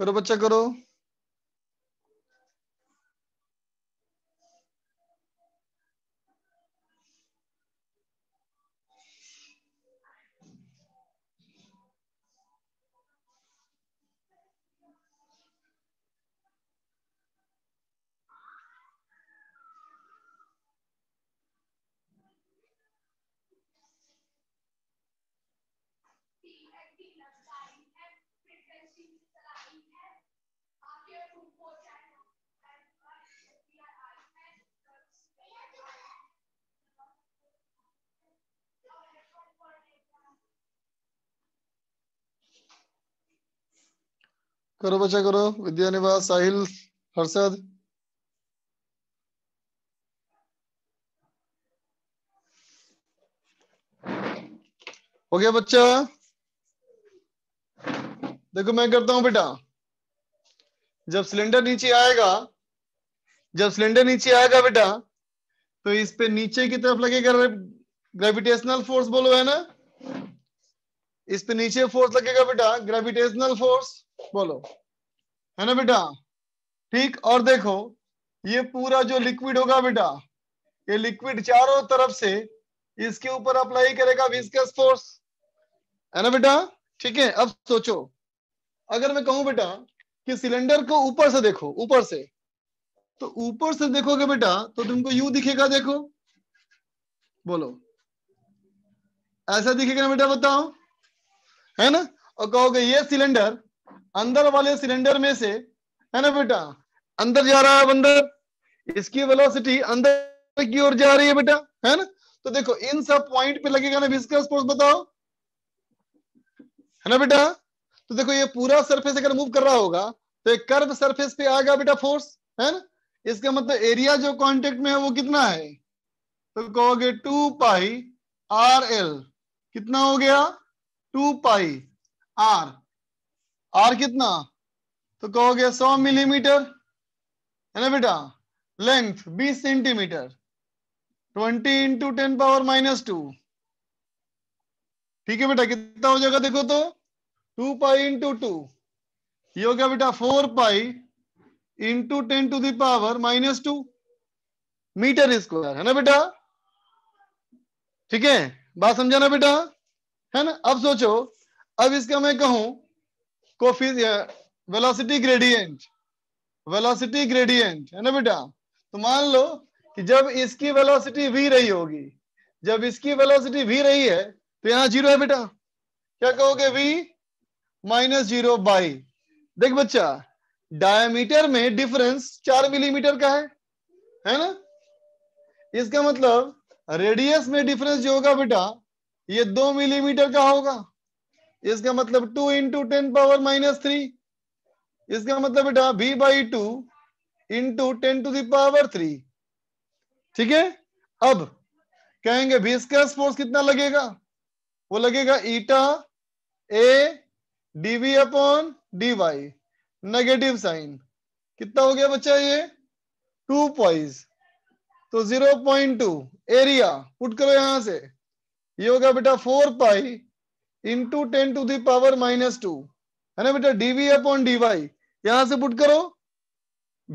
ਕਰੋ ਬੱਚਾ ਕਰੋ करो बच्चा करो विद्या निवास साहिल हर्षद हो गया बच्चा देखो मैं करता हूं बेटा जब सिलेंडर नीचे आएगा जब सिलेंडर नीचे आएगा बेटा तो इस पे नीचे की तरफ लगेगा ग्रेविटेशनल फोर्स बोलो है ना इस पे नीचे फोर्स लगेगा बेटा ग्रेविटेशनल फोर्स बोलो है ना बेटा ठीक और देखो ये पूरा जो लिक्विड होगा बेटा ये लिक्विड चारों तरफ से इसके ऊपर अप्लाई करेगा विस्कस फोर्स है ना बेटा ठीक है अब सोचो अगर मैं कहूं बेटा कि सिलेंडर को ऊपर से देखो ऊपर से तो ऊपर से देखोगे बेटा तो तुमको यू दिखेगा देखो बोलो ऐसा दिखेगा ना बेटा बताओ है ना और कहोगे ये सिलेंडर अंदर वाले सिलेंडर में से है ना बेटा अंदर जा रहा है अंदर इसकी वेलोसिटी अंदर की ओर जा रही है बेटा है ना तो देखो इन सब पॉइंट पे लगेगा ना विस्कस फोर्स बताओ है ना बेटा तो देखो ये पूरा सरफेस अगर मूव कर रहा होगा तो एक कर्व सरफेस पे आएगा बेटा फोर्स है ना इसका मतलब एरिया जो कांटेक्ट में है वो कितना है तो कहोगे टू पाई आर एल कितना हो गया टू पाई आर आर कितना तो कहोगे 100 मिलीमीटर है ना बेटा length 20 centimetre 20 into ten power minus two ठीक है बेटा कितना हो जाएगा देखो तो टू पाई इंटू टू ये हो गया बेटा four pi into ten to the power minus two metre square है ना बेटा ठीक है बात समझाना बेटा है ना अब सोचो अब इसका मैं कहूं वेलोसिटी ग्रेडियंट वेलोसिटी ग्रेडियंट है ना बेटा तो मान लो कि जब इसकी वेलोसिटी वी रही होगी जब इसकी वेलोसिटी वी रही है तो यहाँ जीरो है बेटा क्या कहोगे वी माइनस जीरो बाई देख बच्चा डायमीटर में डिफरेंस चार मिलीमीटर का है है ना इसका मतलब रेडियस में डिफरेंस जो होगा बेटा ये दो मिलीमीटर का होगा इसका मतलब two into ten power minus three इसका मतलब बेटा B by two into ten to the power three ठीक है अब कहेंगे बी फोर्स कितना लगेगा वो लगेगा eta A DV upon D Y negative sign कितना हो गया बच्चा ये टू पॉइज तो zero point two area put करो यहां से ये होगा बेटा four pi into ten to the power minus two है ना बेटा डीवी अपॉन डीवाई यहां से पुट करो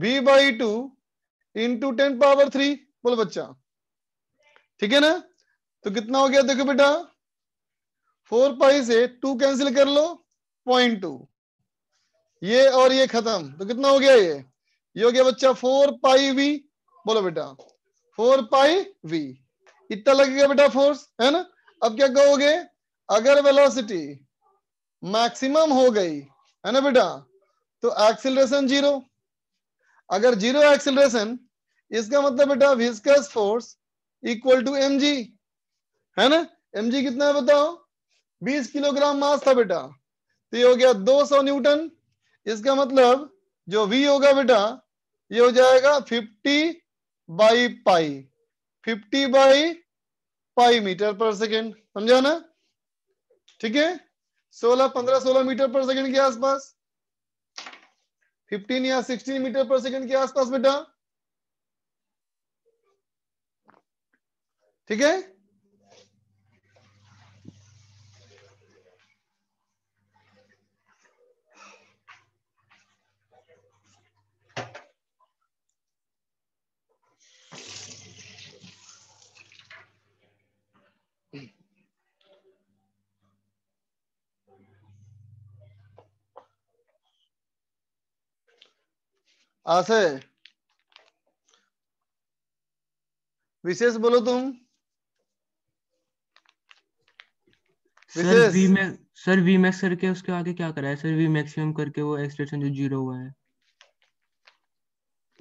V by two into ten power three बोलो बच्चा ठीक है ना तो कितना हो गया देखो बेटा फोर पाई से टू कैंसिल कर लो पॉइंट टू ये और ये खत्म तो कितना हो गया ये ये हो गया बच्चा फोर पाई वी बोलो बेटा फोर पाई वी इतना लगेगा बेटा फोर्स है ना अब क्या कहोगे अगर वेलोसिटी मैक्सिमम हो गई है ना बेटा तो एक्सिलेशन जीरो अगर जीरो एक्सिलेशन इसका मतलब बेटा viscous force equal to M है ना एम कितना है बताओ 20 किलोग्राम मास था बेटा तो ये हो गया 200 न्यूटन इसका मतलब जो v होगा बेटा ये हो जाएगा 50 by pi 50 by pi metre पर सेकेंड समझा ना ठीक है 16 15 16 मीटर पर सेकंड के आसपास 15 या 16 मीटर पर सेकंड के आसपास बेटा ठीक है आसे विशेष बोलो तुम sir V max sir V max करके उसके आगे क्या करा है सर वी मैक्सिमम करके वो एक्सप्रेशन जो जीरो हुआ है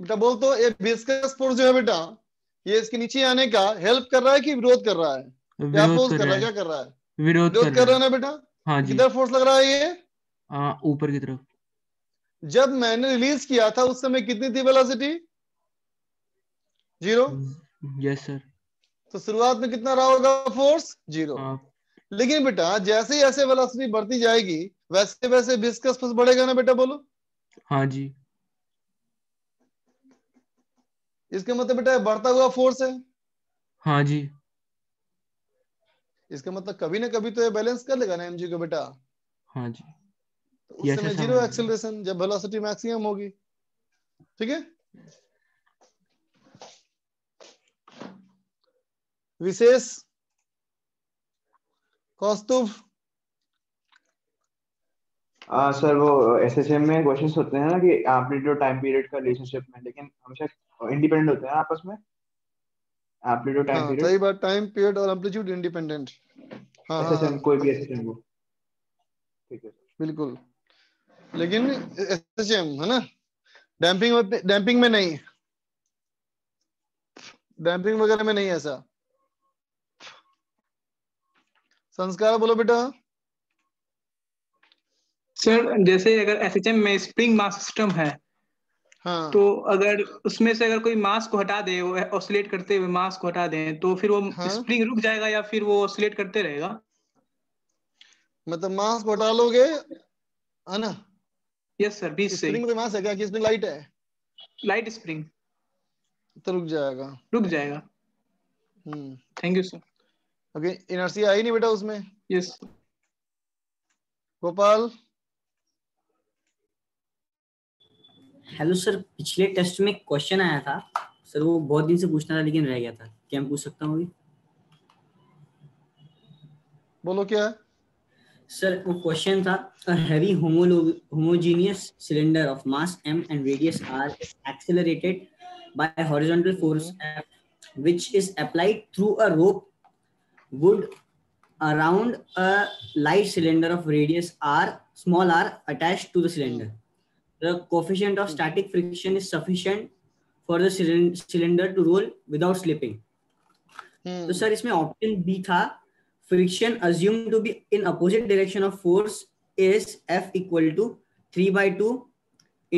बेटा बोल तो ये विस्कस फोर्स जो है बेटा ये इसके नीचे आने का हेल्प कर रहा है कि विरोध कर रहा है क्या फोर्स कर रहा है क्या कर रहा है विरोध कर रहा है ना बेटा हां जी किधर फोर्स लग रहा है ये ऊपर की तरफ जब मैंने रिलीज किया था उस समय कितनी थी वेलोसिटी जीरो यस सर तो शुरुआत में कितना रहा होगा फोर्स जीरो हाँ। लेकिन बेटा जैसे ही ऐसे वेलोसिटी बढ़ती जाएगी वैसे वैसे विस्कस फोर्स बढ़ेगा ना बेटा बोलो हाँ जी इसका मतलब बेटा बढ़ता हुआ फोर्स है हाँ जी इसका मतलब कभी ना कभी तो ये बैलेंस कर लेगा ना एमजी को बेटा हाँ जी उस समय जीरो एक्सेलरेशन हाँ। जब वेलोसिटी मैक्सिमम होगी ठीक है विशेष कौस्तुभ आ, सर वो एसएसएम में क्वेश्चन होते हैं ना कि आपने जो टाइम पीरियड का रिलेशनशिप में लेकिन हमेशा इंडिपेंडेंट होते हैं आपस में एम्पलीट्यूड टाइम पीरियड सही बात टाइम पीरियड और एम्पलीट्यूड इंडिपेंडेंट हां कोई भी एसएसएम हो ठीक है बिल्कुल लेकिन एस है ना डैम्पिंग डैम्पिंग में नहीं डैम्पिंग वगैरह में नहीं ऐसा संस्कार बोलो बेटा सर जैसे अगर एस में स्प्रिंग मास सिस्टम है हाँ. तो अगर उसमें से अगर कोई मास को हटा दे वो ऑसिलेट करते हुए मास को हटा दें तो फिर वो हाँ? स्प्रिंग रुक जाएगा या फिर वो ऑसिलेट करते रहेगा मतलब मास को हटा लोगे है ना यस सर बीस से स्प्रिंग मास है क्या कि स्प्रिंग लाइट है लाइट स्प्रिंग तो रुक जाएगा रुक जाएगा hmm thank you sir okay इनर्सी आई नहीं बेटा उसमें यस गोपाल हेलो सर पिछले टेस्ट में क्वेश्चन आया था सर वो बहुत दिन से पूछना था लेकिन रह गया था क्या मैं पूछ सकता हूँ बोलो क्या है सर वो क्वेश्चन था heavy homogeneous cylinder of mass M and radius R accelerated by horizontal force which is applied through a rope wound around a light cylinder of radius R small R attached to the cylinder the coefficient of static friction is sufficient for the cylinder to roll without slipping तो सर इसमें ऑप्शन बी था friction assumed to be in opposite direction of force is F equal to three by two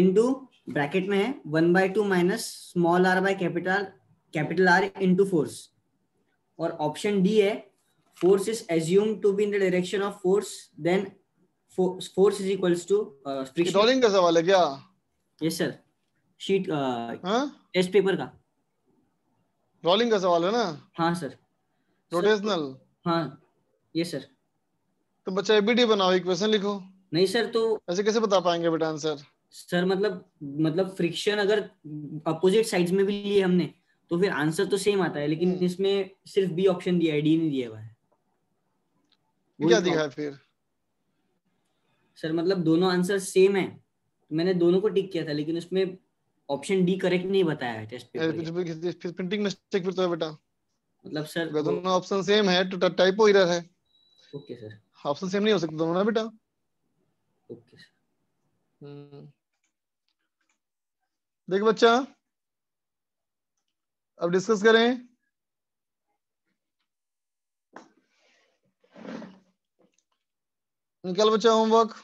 into bracket में है one by two minus small R by capital capital R into force और ऑप्शन डी है force is assume to be in the direction of force then force is equals to friction का सवाल है क्या yes sir sheet test paper का रोलिंग का सवाल है ना हाँ सर रोटेशनल हाँ ये सर तो बच्चा एबीडी बनाओ इक्वेशन लिखो नहीं सर तो ऐसे कैसे बता पाएंगे बेटा आंसर सर मतलब मतलब फ्रिक्शन अगर अपोजिट साइड्स में भी लिए हमने तो फिर आंसर तो सेम आता है लेकिन हम्म। इसमें सिर्फ बी ऑप्शन दिया है डी नहीं दिया हुआ है क्या दिखा है फिर सर मतलब दोनों आंसर सेम है मैंने दोनों को टिक किया था लेकिन उसमें ऑप्शन डी करेक्ट नहीं बताया है टेस्ट पेपर फिर प्रिंटिंग तो मिस्टेक फिर तो है बेटा मतलब सर दोनों ऑप्शन सेम है टाइपो तो एरर है ओके सर ऑप्शन सेम नहीं हो सकते दोनों ना बेटा ओके सर हम्म। देख बच्चा अब डिस्कस करें निकल बच्चा होमवर्क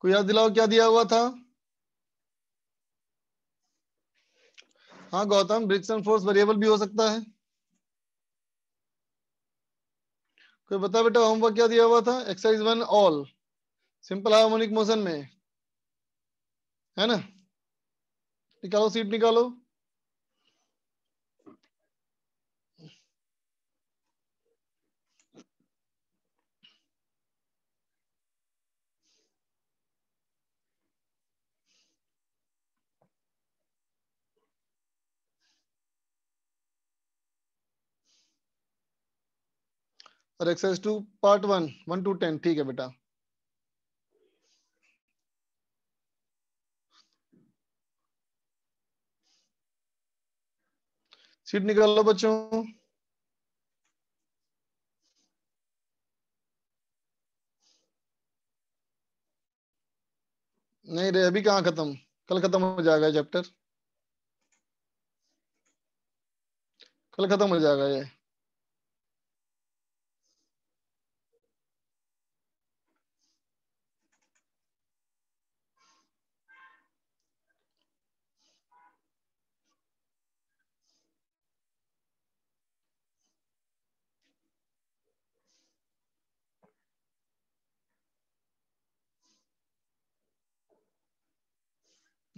कोई याद दिलाओ क्या दिया हुआ था हाँ गौतम ब्रिक्स एंड फोर्स वेरिएबल भी हो सकता है कोई बता बेटा होमवर्क क्या दिया हुआ था exercise one all simple harmonic motion में है ना निकालो सीट निकालो और exercise two part one one two ten ठीक है बेटा सीट निकाल लो बच्चों नहीं रे अभी कहा खत्म कल खत्म हो जाएगा चैप्टर कल खत्म हो जाएगा ये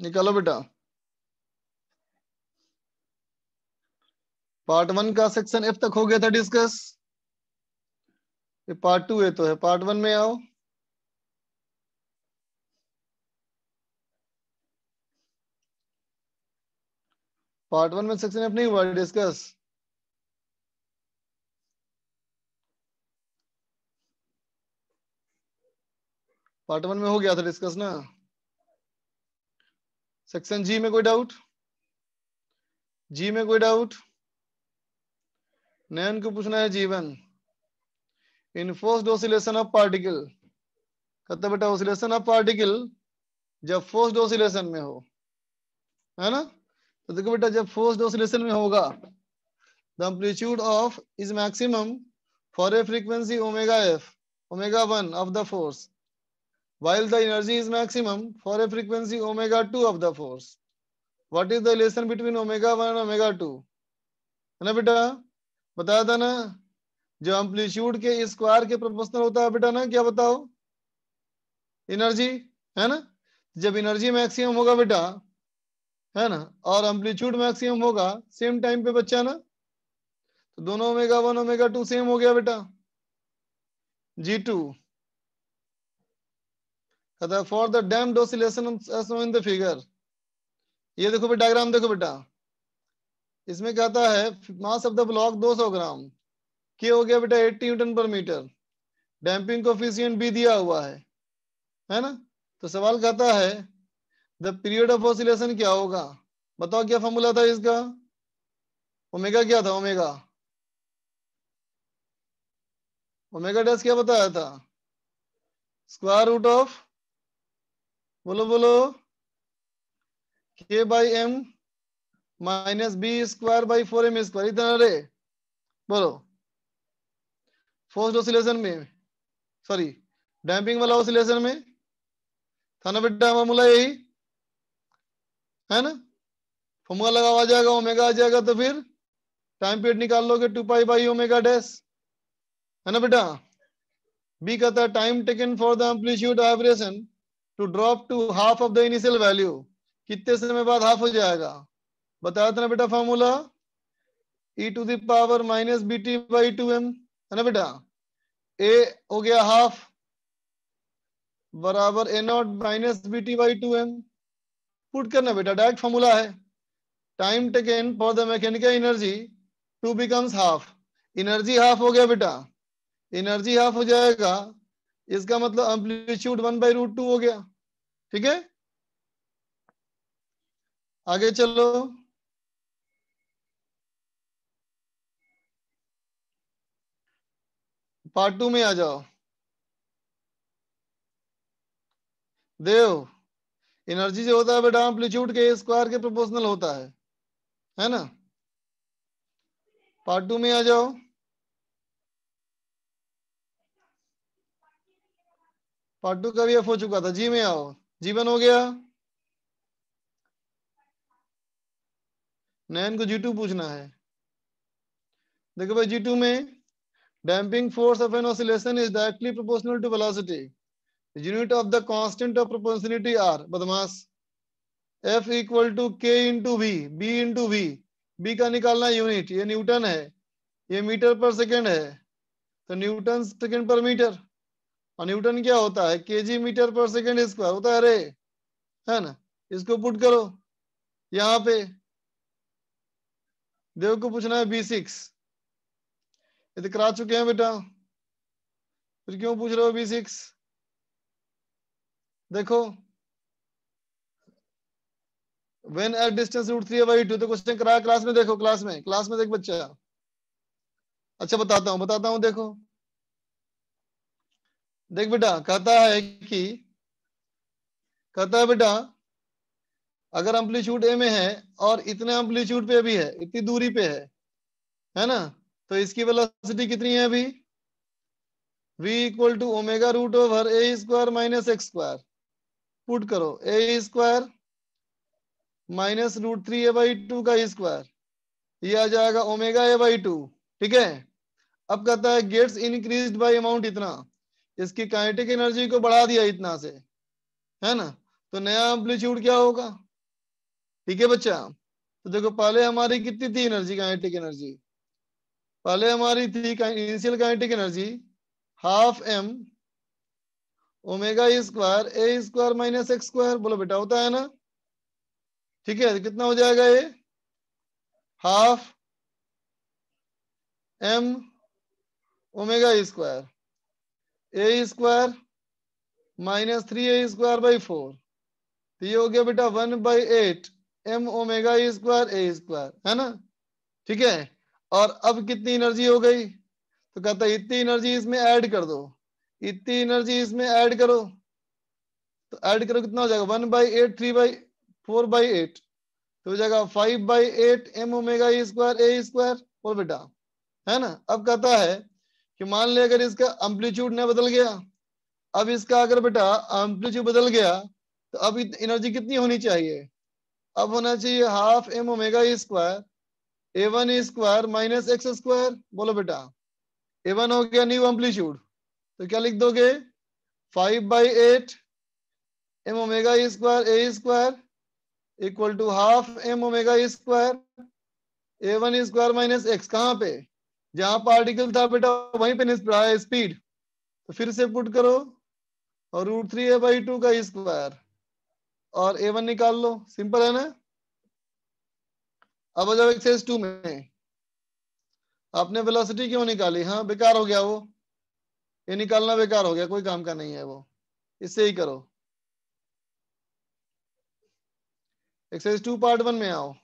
निकालो बेटा पार्ट वन का सेक्शन एफ तक हो गया था डिस्कस ये पार्ट टू है तो है पार्ट वन में आओ पार्ट वन में सेक्शन एफ नहीं हुआ डिस्कस पार्ट वन में हो गया था डिस्कस ना सेक्शन जी में कोई डाउट जी में कोई डाउट नयन को पूछना है जीवन इनफोर्स्ड ऑसिलेशन ऑफ पार्टिकल कहते बेटा ऑसिलेशन ऑफ पार्टिकल जब फोर्स्ड ऑसिलेशन में हो है ना तो देखो बेटा जब फोर्स्ड ऑसिलेशन में होगा the amplitude of is maximum for a frequency omega F omega one of the force while the energy is maximum for a frequency omega 2 of the force what is the relation between omega 1 and omega 2 है ना बेटा बता था ना जो एम्पलीट्यूड के स्क्वायर के प्रोपोर्शनल होता है बेटा ना क्या बताओ एनर्जी है ना जब एनर्जी मैक्सिमम होगा बेटा है ना और एम्पलीट्यूड मैक्सिमम होगा सेम टाइम पे बच्चा ना तो दोनों omega one omega two same हो गया बेटा जी टू कहता है for the damped oscillation in the figure ये देखो बेटा डायग्राम देखो बेटा इसमें कहता है mass of the block 200 gram के हो गया बेटा 80 Newton per metre damping coefficient भी दिया हुआ है है ना तो सवाल कहता है द पीरियड ऑफ ऑसिलेशन क्या होगा बताओ क्या फॉर्मूला था इसका ओमेगा क्या था ओमेगा ओमेगा डैश क्या बताया था स्क्वायर रूट ऑफ बोलो बोलो k by m minus b square by four m square इतना रे बोलो फोर्स ऑसिलेशन में सॉरी डैम्पिंग वाला ऑसिलेशन में था ना बेटा मामूला यही है ना फॉर्मूला लगा आ जाएगा ओमेगा आ जाएगा तो फिर टाइम पीरियड निकाल लोगे two pi by omega dash है ना बेटा बी कहता है time taken for the amplitude vibration to drop to half of the initial value कितने समय बाद हाफ हो जाएगा बताया था ना बेटा formula e to the power minus b t by two M है ना बेटा a हो गया हाफ बराबर a not minus b t by two m put करना बेटा डायरेक्ट फॉर्मूला है time taken for the mechanical energy to becomes half energy half हो गया बेटा एनर्जी हाफ हो जाएगा इसका मतलब amplitude one by root two हो गया ठीक है आगे चलो पार्ट टू में आ जाओ देव एनर्जी जो होता है बेटा एम्पलीट्यूड के स्क्वायर के प्रोपोर्शनल होता है है ना पार्ट टू में आ जाओ पार्ट टू का भी एफ हो चुका था जी में आओ जीवन हो गया नैन को जी टू पूछना है देखो भाई जी टू में damping force of an oscillation is directly proportional to velocity unit of the constant of proportionality are बदमाश F equal to k into v b into v b का निकालना यूनिट ये न्यूटन है ये मीटर पर सेकेंड है तो न्यूटन सेकेंड पर मीटर और न्यूटन क्या होता है के जी मीटर पर सेकेंड स्क्वायर होता है अरे है ना इसको पुट करो यहाँ पे देव को पूछना है बी सिक्स ये तो करा चुके हैं बेटा फिर क्यों पूछ रहे हो बी सिक्स देखो when at distance root three by two तो क्वेश्चन कराया क्लास में देखो क्लास में क्लास में देख बच्चा अच्छा बताता हूँ बताता हूँ देखो देख बेटा कहता है कि कहता है बेटा अगर एम्पलीट्यूड ए में है और इतने एम्पलीट्यूड पे भी है इतनी दूरी पे है है ना तो इसकी वेलोसिटी कितनी है अभी v equal to omega root over a square minus x square put करो a square minus root three a by two का स्क्वायर ये आ जाएगा ओमेगा ए बाई टू ठीक है अब कहता है गेट्स इंक्रीज बाई अमाउंट इतना इसकी काइनेटिक एनर्जी को बढ़ा दिया इतना से है ना तो नया एम्पलीट्यूड क्या होगा ठीक है बच्चा तो देखो पहले हमारी कितनी थी एनर्जी काइनेटिक एनर्जी पहले हमारी थी initial kinetic energy half m omega square a square minus x square बोलो बेटा होता है ना ठीक है तो कितना हो जाएगा ये half m omega square a square minus three a square by four तो ये हो गया बेटा one by eight m omega square a square है ना ठीक है और अब कितनी एनर्जी हो गई तो कहता है इतनी एनर्जी इसमें ऐड कर दो इतनी एनर्जी इसमें ऐड करो तो ऐड करो कितना हो जाएगा one by eight three by four by eight तो हो जाएगा five by eight m omega square a square और बेटा है ना अब कहता है कि मान ले अगर इसका एम्पलीट्यूड ना बदल गया अब इसका अगर बेटा एम्पलीट्यूड बदल गया तो अब एनर्जी कितनी होनी चाहिए अब होना चाहिए half m omega square a one square minus x square बोलो बेटा ए वन हो गया न्यू एम्पलीट्यूड तो क्या लिख दोगे five by eight m omega square a square equal to half m omega square a one square minus x कहाँ पे जहां पर आर्टिकल था बेटा वहीं पे रहा स्पीड तो फिर से पुट करो और root three a by two का स्क्वायर और ए वन निकाल लो सिंपल है ना अब आ जाओ एक्सेस टू में आपने वेलोसिटी क्यों निकाली हाँ बेकार हो गया वो ये निकालना बेकार हो गया कोई काम का नहीं है वो इससे ही करो एक्सरसाइज टू पार्ट वन में आओ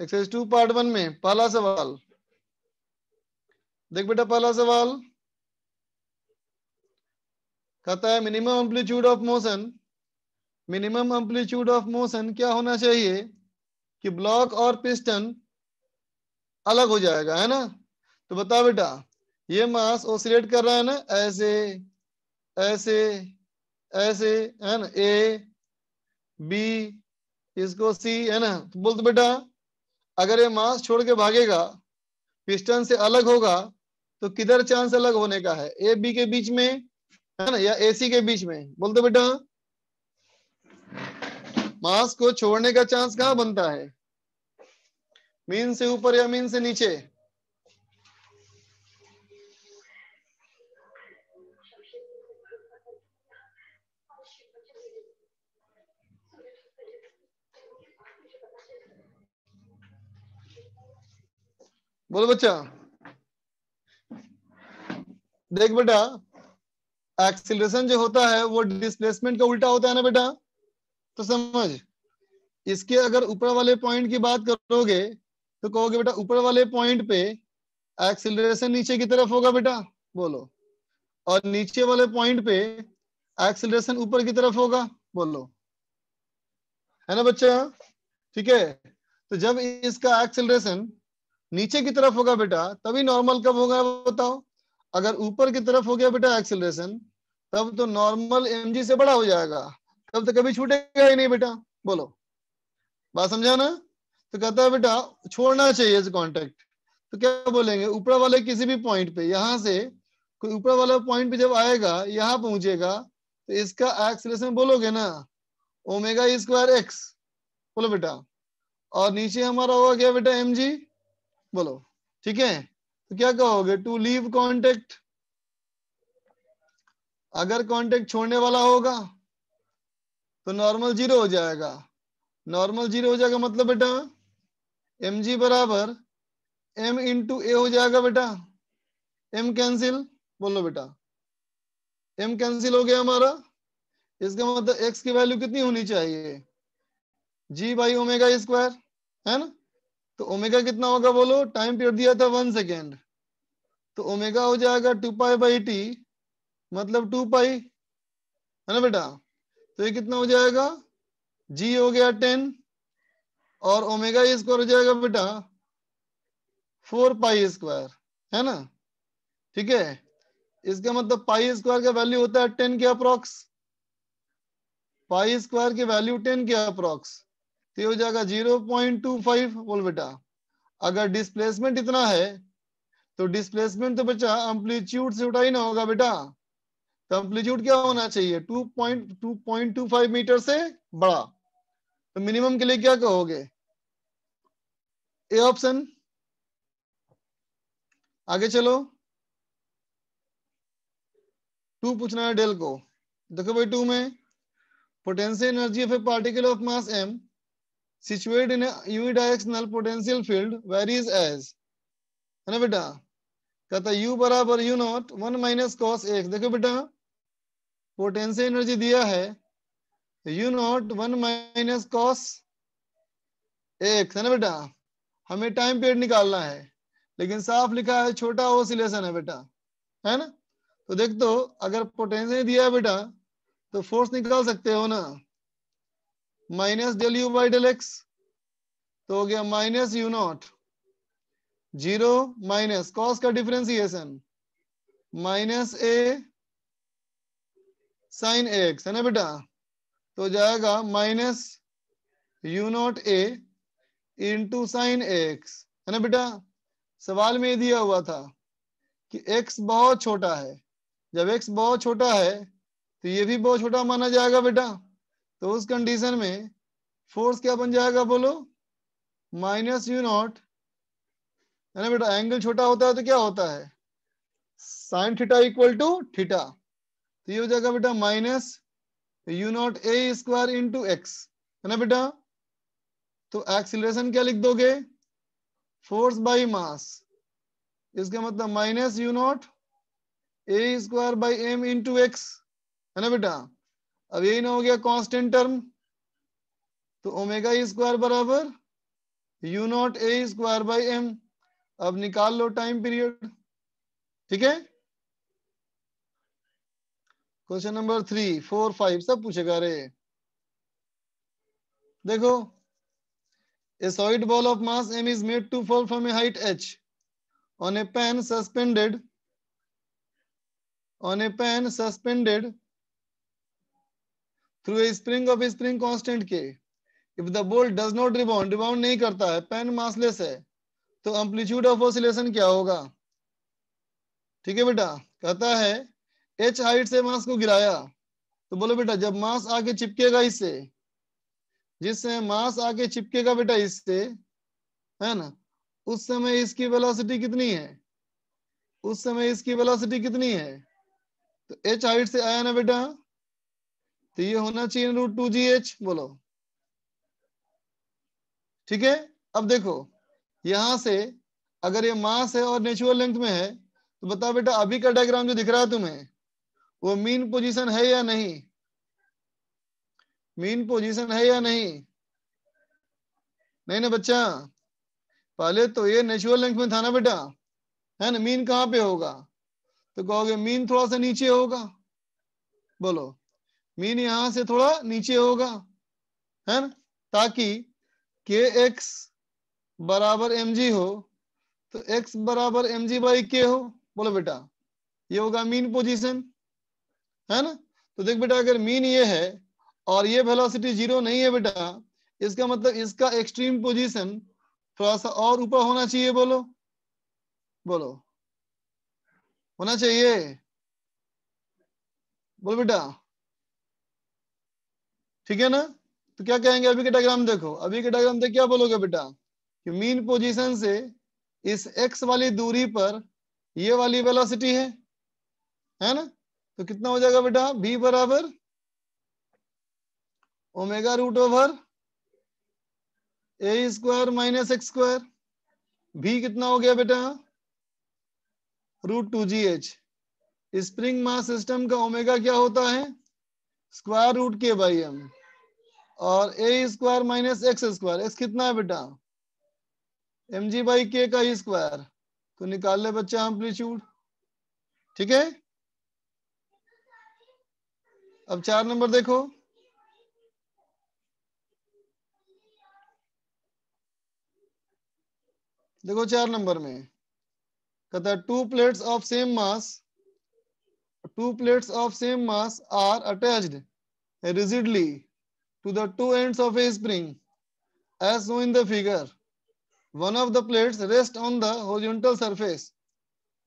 एक्सरसाइज टू पार्ट वन में पहला सवाल देख बेटा पहला सवाल कहता है minimum amplitude of motion minimum amplitude of motion क्या होना चाहिए कि ब्लॉक और पिस्टन अलग हो जाएगा है ना तो बता बेटा ये मास ओसिलेट कर रहा है ना ऐसे ऐसे ऐसे है ना ए बी इसको सी है ना तो बोलते बेटा अगर ये मांस छोड़ के भागेगा पिस्टन से अलग होगा तो किधर चांस अलग होने का है ए बी के बीच में है ना या ए सी के बीच में बोल दो बेटा मास को छोड़ने का चांस कहाँ बनता है मीन से ऊपर या मीन से नीचे बोलो बच्चा देख बेटा एक्सिलेशन जो होता है वो डिस्प्लेसमेंट का उल्टा होता है ना बेटा तो समझ इसके अगर ऊपर वाले पॉइंट की बात करोगे तो कहोगे बेटा ऊपर वाले पॉइंट पे एक्सिलेशन नीचे की तरफ होगा बेटा बोलो और नीचे वाले पॉइंट पे एक्सिलेशन ऊपर की तरफ होगा बोलो है ना बच्चा ठीक है तो जब इसका एक्सिलेशन नीचे की तरफ होगा बेटा तभी नॉर्मल कब होगा बताओ अगर ऊपर की तरफ हो गया बेटा एक्सेलरेशन तब तो नॉर्मल एम से बड़ा हो जाएगा तब तो कभी छूटेगा ही नहीं बेटा बोलो बात समझा ना तो कहता है बेटा छोड़ना चाहिए कॉन्टेक्ट तो क्या बोलेंगे ऊपर वाले किसी भी पॉइंट पे यहाँ से कोई ऊपर वाला पॉइंट पे जब आएगा यहाँ पहुंचेगा तो इसका एक्सलेशन बोलोगे ना ओमेगा स्क्वायर एक्स बोलो बेटा और नीचे हमारा होगा क्या बेटा एम जी बोलो ठीक है तो क्या कहोगे टू लीव कॉन्टेक्ट अगर कॉन्टेक्ट छोड़ने वाला होगा तो नॉर्मल जीरो हो जाएगा नॉर्मल जीरो हो जाएगा मतलब बेटा एम जी बराबर एम इन टू ए हो जाएगा बेटा एम कैंसिल बोलो बेटा एम कैंसिल हो गया हमारा इसका मतलब एक्स की वैल्यू कितनी होनी चाहिए जी बाई ओमेगा स्क्वायर है ना तो ओमेगा कितना होगा बोलो टाइम पीरियड दिया था वन सेकेंड तो ओमेगा हो जाएगा टू पाई बाई टी मतलब टू पाई है ना बेटा तो ये कितना हो जाएगा जी हो गया टेन और ओमेगा स्क्वायर हो जाएगा बेटा फोर पाई स्क्वायर है ना ठीक है इसका मतलब पाई स्क्वायर का वैल्यू होता है टेन के अप्रोक्स पाई स्क्वायर की वैल्यू टेन के अप्रोक्स तो ये हो जाएगा जीरो पॉइंट टू फाइव बोल बेटा अगर डिस्प्लेसमेंट इतना है तो डिस्प्लेसमेंट तो बच्चा एम्पलीट्यूड से उठा ही ना होगा बेटा तो एम्पलीट्यूड क्या होना चाहिए two point two point two five metre से बड़ा तो मिनिमम के लिए क्या कहोगे ए ऑप्शन आगे चलो टू पूछना है डेल को देखो भाई टू में potential energy of a particle of mass m situated in a unidirectional potential field varies as है ना बेटा कहता u बराबर u not one minus cos x देखो बेटा पोटेंशियल एनर्जी दिया है u not one minus cos x है ना बेटा हमें टाइम पीरियड निकालना है लेकिन साफ लिखा है छोटा ओसिलेशन है बेटा है ना तो देख दो तो, अगर पोटेंशियल दिया है बेटा तो फोर्स निकाल सकते हो ना minus del u by del x तो हो गया minus u not zero minus cos का differentiation minus a sine x है ना बेटा तो जाएगा minus u not a into sine x है ना बेटा सवाल में दिया हुआ था कि x बहुत छोटा है जब x बहुत छोटा है तो ये भी बहुत छोटा माना जाएगा बेटा तो उस कंडीशन में फोर्स क्या बन जाएगा बोलो माइनस यू नॉट है ना बेटा एंगल छोटा होता है तो क्या होता है sine theta equal to theta तो ये हो जाएगा बेटा minus u not a square into x है ना बेटा तो एक्सिलेशन क्या लिख दोगे फोर्स बाई मास इसका मतलब minus u not a square by m into x है ना बेटा अब यही ना हो गया कांस्टेंट टर्म तो ओमेगा स्क्वायर e बराबर u not a square by m अब निकाल लो टाइम पीरियड ठीक है question number three four five सब पूछेगा रे देखो a solid ball of mass m is made to fall from a height h on a pan suspended on a pan suspended through a spring of spring constant k if the bolt does not rebound rebound नहीं करता है पेन मासलेस है तो एम्पलीट्यूड ऑफ ऑसिलेशन क्या होगा ठीक है बेटा कहता है एच हाइट से मास को गिराया तो बोलो बेटा जब मास आके चिपकेगा इससे जिससे मास आके चिपकेगा बेटा इससे है ना उस समय इसकी वेलोसिटी कितनी है उस समय इसकी वेलोसिटी कितनी है तो एच हाइट से आया ना बेटा तो ये होना चाहिए रूट टू जी एच बोलो ठीक है अब देखो यहां से अगर ये मास है और नेचुरल लेंथ में है तो बताओ बेटा अभी का डायग्राम जो दिख रहा है तुम्हें वो मीन पोजीशन है या नहीं मीन पोजीशन है या नहीं नहीं ना बच्चा पहले तो ये नेचुरल लेंथ में था ना बेटा है ना मीन कहाँ पे होगा तो कहोगे मीन थोड़ा सा नीचे होगा बोलो मीन यहां से थोड़ा नीचे होगा है ना ताकि के एक्स बराबर एम जी हो तो एक्स बराबर एम जी बाई के हो बोलो बेटा ये होगा मीन पोजीशन है ना तो देख बेटा अगर मीन ये है और ये वेलोसिटी जीरो नहीं है बेटा इसका मतलब इसका एक्सट्रीम पोजीशन थोड़ा सा और ऊपर होना चाहिए बोलो बोलो होना चाहिए बोलो बेटा ठीक है ना तो क्या कहेंगे अभी के डायग्राम देखो अभी के डायग्राम देख क्या बोलोगे बेटा कि मीन पोजीशन से इस एक्स वाली दूरी पर ये वाली वेलोसिटी है है ना तो कितना हो जाएगा बेटा बी बराबर omega root over a square minus x square भी कितना हो गया बेटा root two g h spring mass system का ओमेगा क्या होता है square root k by m और a square minus x square x कितना है बेटा एम जी बाई के का स्क्वायर तो निकाल ले बच्चा एम्पलीट्यूड ठीक है अब चार नंबर देखो देखो चार नंबर में कहता है two plates of same mass two plates of same mass are attached rigidly to the two ends of a spring as shown in the figure. One of the plates rest on the horizontal surface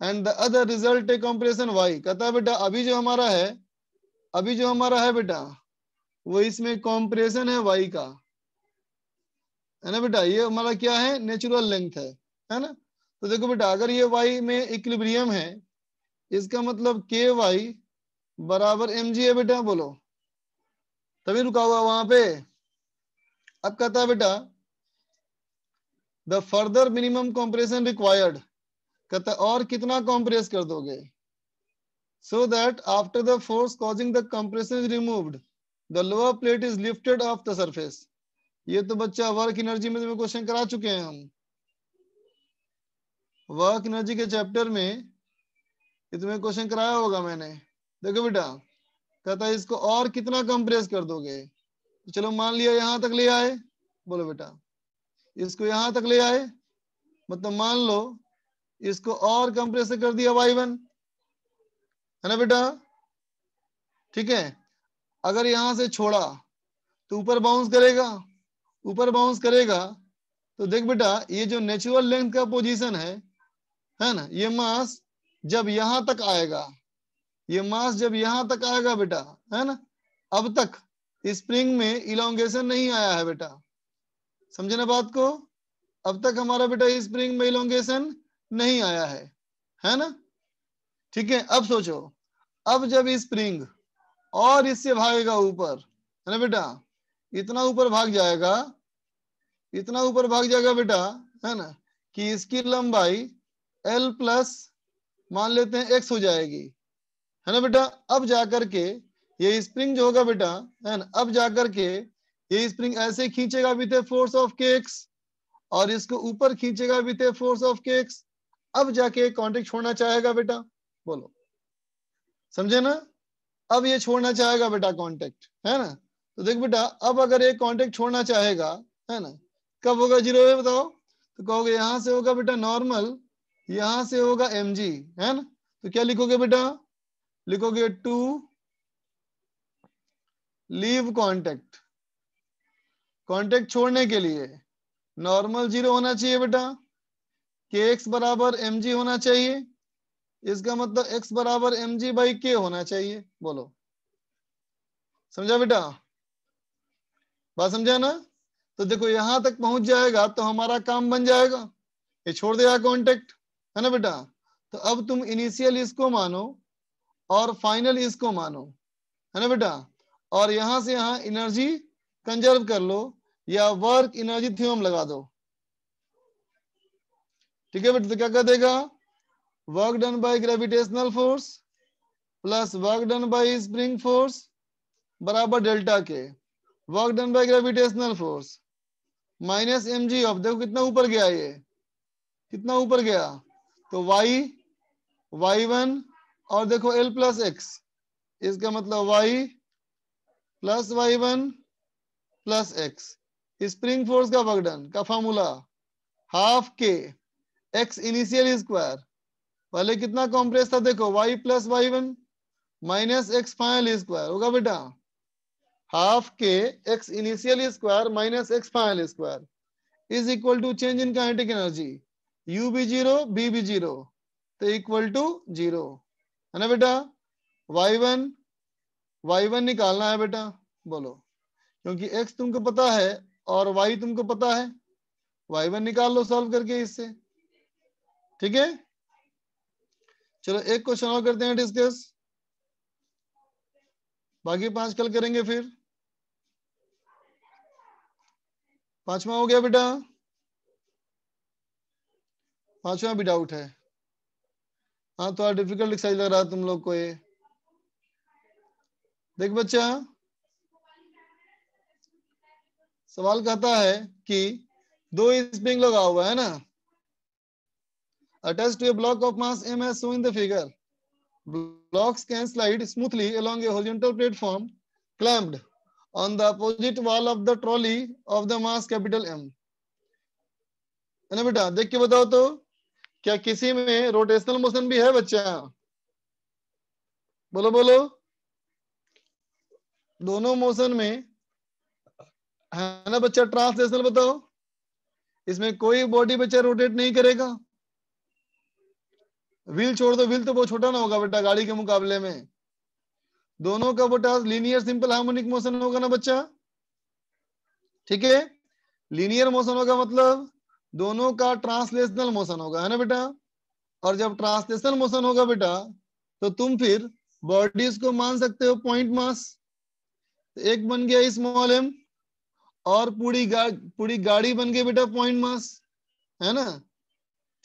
and the other result a compression y. kata beta abhi jo hamara hai abhi jo hamara hai beta wo isme compression hai y ka hai na beta ye hamara kya hai natural length hai hai na to dekho beta agar ye y mein equilibrium hai iska matlab ky बराबर एम जी है बेटा बोलो तभी रुका हुआ वहां पे अब कहता है बेटा the further minimum compression required कहता और कितना कॉम्प्रेस कर दोगे so that after the force causing the compression is removed the lower plate is lifted off the surface ये तो बच्चा वर्क एनर्जी में क्वेश्चन करा चुके हैं हम वर्क एनर्जी के चैप्टर में ये तुम्हें क्वेश्चन कराया होगा मैंने देखो बेटा कहता है इसको और कितना कंप्रेस कर दोगे तो चलो मान लिया यहां तक ले आए बोलो बेटा इसको यहां तक ले आए मतलब मान लो इसको और कंप्रेस कर दिया वाई वन है ना बेटा ठीक है अगर यहां से छोड़ा तो ऊपर बाउंस करेगा ऊपर बाउंस करेगा तो देख बेटा ये जो नेचुरल लेंथ का पोजीशन है है ना ये मास जब यहां तक आएगा ये मास जब यहां तक आएगा बेटा है ना अब तक स्प्रिंग में इलांगेशन नहीं आया है बेटा समझे ना बात को अब तक हमारा बेटा स्प्रिंग में इलांगेशन नहीं आया है है ना ठीक है अब सोचो अब जब स्प्रिंग और इससे भागेगा ऊपर है ना बेटा इतना ऊपर भाग जाएगा इतना ऊपर भाग जाएगा बेटा है ना कि इसकी लंबाई एल प्लस मान लेते हैं एक्स हो जाएगी है ना बेटा अब जाकर के ये स्प्रिंग जो होगा बेटा है ना अब जाकर के ये स्प्रिंग ऐसे खींचेगा with a force of k x और इसको ऊपर खींचेगा with a force of k x अब जाके कॉन्टेक्ट छोड़ना चाहेगा बेटा बोलो समझे ना अब ये छोड़ना चाहेगा बेटा कॉन्टेक्ट है ना तो देख बेटा अब अगर ये कॉन्टेक्ट छोड़ना चाहेगा है ना कब होगा जीरो वे बताओ तो कहोगे यहाँ से होगा बेटा नॉर्मल यहां से होगा एम है ना तो क्या लिखोगे बेटा लिखोगे टू लीव कॉन्टेक्ट कॉन्टेक्ट छोड़ने के लिए नॉर्मल जीरो होना चाहिए बेटा के एक्स बराबर एम जी होना चाहिए इसका मतलब एक्स बराबर एम जी बाई के होना चाहिए बोलो समझा बेटा बात समझा ना तो देखो यहां तक पहुंच जाएगा तो हमारा काम बन जाएगा ये छोड़ देगा कॉन्टेक्ट है ना बेटा तो अब तुम इनिशियल इसको मानो और फाइनल इसको मानो है ना बेटा और यहां से यहां एनर्जी कंजर्व कर लो या वर्क एनर्जी थ्योरम लगा दो ठीक है बेटा तो क्या कर देगा work done by gravitational force plus work done by spring force बराबर delta K work done by gravitational force minus m g of देखो कितना ऊपर गया ये कितना ऊपर गया तो वाई वाई वन और देखो एल प्लस एक्स इसका मतलब y plus y one plus x spring force का वर्कडन का formula half k x initial square पहले कितना कॉम्प्रेस था देखो y plus y one minus x final square होगा बेटा half k x initial square minus x final square is equal to change in kinetic energy u b zero b b zero तो इक्वल टू जीरो है ना बेटा वाई वन वाई वन निकालना है बेटा बोलो क्योंकि एक्स तुमको पता है और वाई तुमको पता है वाई वन निकाल लो सॉल्व करके इससे ठीक है चलो एक क्वेश्चन और करते हैं डिस्कस बाकी पांच कल करेंगे फिर पांचवा हो गया बेटा पांचवा भी डाउट है हाँ थोड़ा डिफिकल्ट एक्सरसाइज लग रहा है तुम लोग को ये देख बच्चा सवाल कहता है कि दो स्प्रिंग लगा हुआ है ना attach to a block of mass m s in the figure blocks can slide smoothly along a horizontal platform clamped on the opposite wall of the trolley of the mass capital m है ना बेटा देख के बताओ तो क्या किसी में रोटेशनल मोशन भी है बच्चा बोलो बोलो दोनों मोशन में है ना बच्चा ट्रांसलेशनल बताओ इसमें कोई बॉडी बच्चा रोटेट नहीं करेगा व्हील छोड़ दो व्हील तो बहुत छोटा ना होगा बेटा गाड़ी के मुकाबले में दोनों का बेटा लीनियर सिंपल हार्मोनिक मोशन होगा ना बच्चा ठीक है लीनियर मोशन होगा मतलब दोनों का ट्रांसलेशनल मोशन होगा है ना बेटा और जब ट्रांसलेशनल मोशन होगा बेटा तो तुम फिर बॉडीज को मान सकते हो पॉइंट मास तो एक बन गया स्मॉल एम और पूरी गा, पूरी गाड़ी बन गई बेटा पॉइंट मास है ना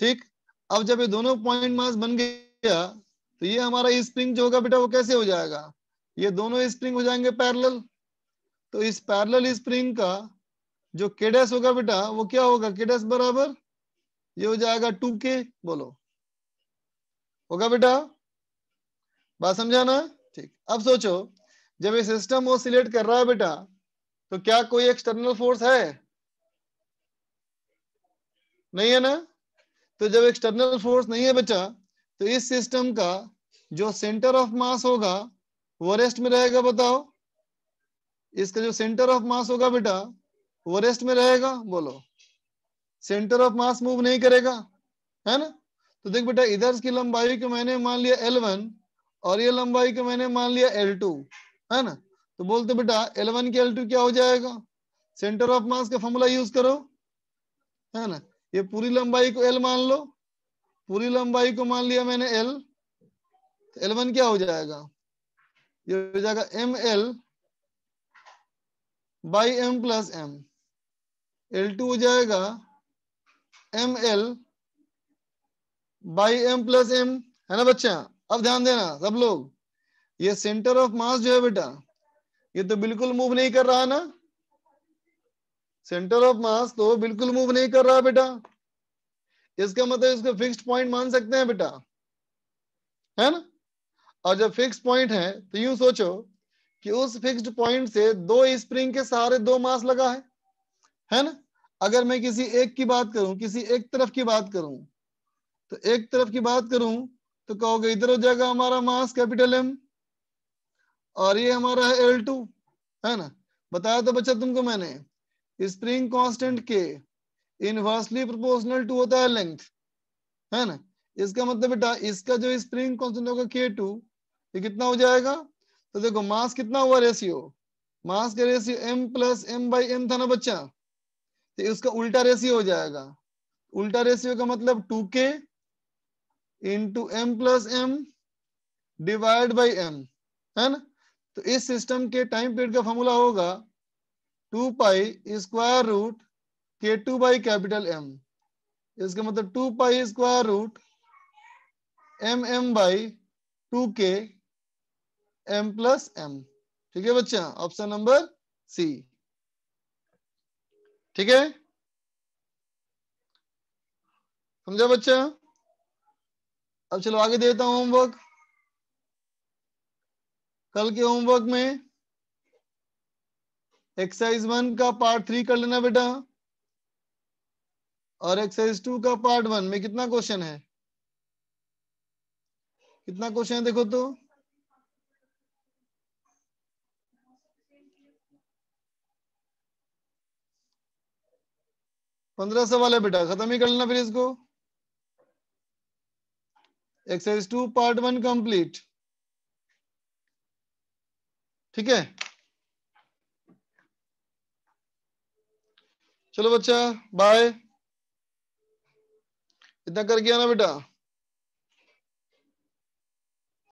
ठीक अब जब ये दोनों पॉइंट मास बन गया तो ये हमारा स्प्रिंग जो होगा बेटा वो कैसे हो जाएगा ये दोनों स्प्रिंग हो जाएंगे पैरल तो इस पैरल स्प्रिंग का जो केडेस होगा बेटा वो क्या होगा केडस बराबर ये हो जाएगा टू के बोलो होगा बेटा बात समझाना ठीक अब सोचो जब ये सिस्टम ओसिलेट कर रहा है बेटा तो क्या कोई एक्सटर्नल फोर्स है नहीं है ना तो जब एक्सटर्नल फोर्स नहीं है बच्चा तो इस सिस्टम का जो सेंटर ऑफ मास होगा वो रेस्ट में रहेगा बताओ इसका जो सेंटर ऑफ मास होगा बेटा वो रेस्ट में रहेगा बोलो सेंटर ऑफ मास मूव नहीं करेगा है ना तो देख बेटा इधर की लंबाई को मैंने मान लिया L1 और ये लंबाई को मैंने मान लिया L2 है ना तो बोलते बेटा L1 के टू क्या हो जाएगा सेंटर ऑफ मास का फॉर्मूला यूज करो है ना ये पूरी लंबाई को L मान लो पूरी लंबाई को मान लिया मैंने L तो L1 क्या हो जाएगा ये हो जाएगा m l by m plus m l two हो जाएगा m l by m plus m है ना बच्चा अब ध्यान देना सब लोग ये सेंटर ऑफ मास जो है बेटा ये तो बिल्कुल मूव नहीं कर रहा ना सेंटर ऑफ मास तो बिल्कुल मूव नहीं कर रहा बेटा इसका मतलब इसको फिक्स्ड पॉइंट मान सकते हैं बेटा है ना और जब फिक्स पॉइंट है तो यू सोचो कि उस फिक्स्ड पॉइंट से दो स्प्रिंग के सारे दो मास लगा है है ना अगर मैं किसी एक की बात करूं किसी एक तरफ की बात करूं तो एक तरफ की बात करूं तो कहोगे इधर हो जाएगा हमारा मास कैपिटल एम और ये हमारा है एल टू है ना बताया तो बच्चा तुमको मैंने spring constant k inversely proportional to होता है लेंथ है ना इसका मतलब बेटा इसका जो स्प्रिंग कांस्टेंट होगा के टू ये कितना हो जाएगा तो देखो मास कितना हुआ रेशियो मास का ratio m plus m by m था ना बच्चा तो इसका उल्टा रेशियो हो जाएगा उल्टा रेशियो का मतलब two k into m plus m divide by m है ना तो इस सिस्टम के टाइम पीरियड का फॉर्मूला होगा two pi square root k two by capital m इसका मतलब two pi square root m m by two k m plus m ठीक है बच्चा ऑप्शन नंबर सी ठीक है समझा बच्चा अब चलो आगे देता हूं होमवर्क कल के होमवर्क में एक्सरसाइज वन का पार्ट थ्री कर लेना बेटा और एक्सरसाइज टू का पार्ट वन में कितना क्वेश्चन है कितना क्वेश्चन है देखो तो पंद्रह सवाल है बेटा खत्म ही कर लेना फिर इसको exercise two part one complete ठीक है चलो बच्चा बाय इतना कर गया ना बेटा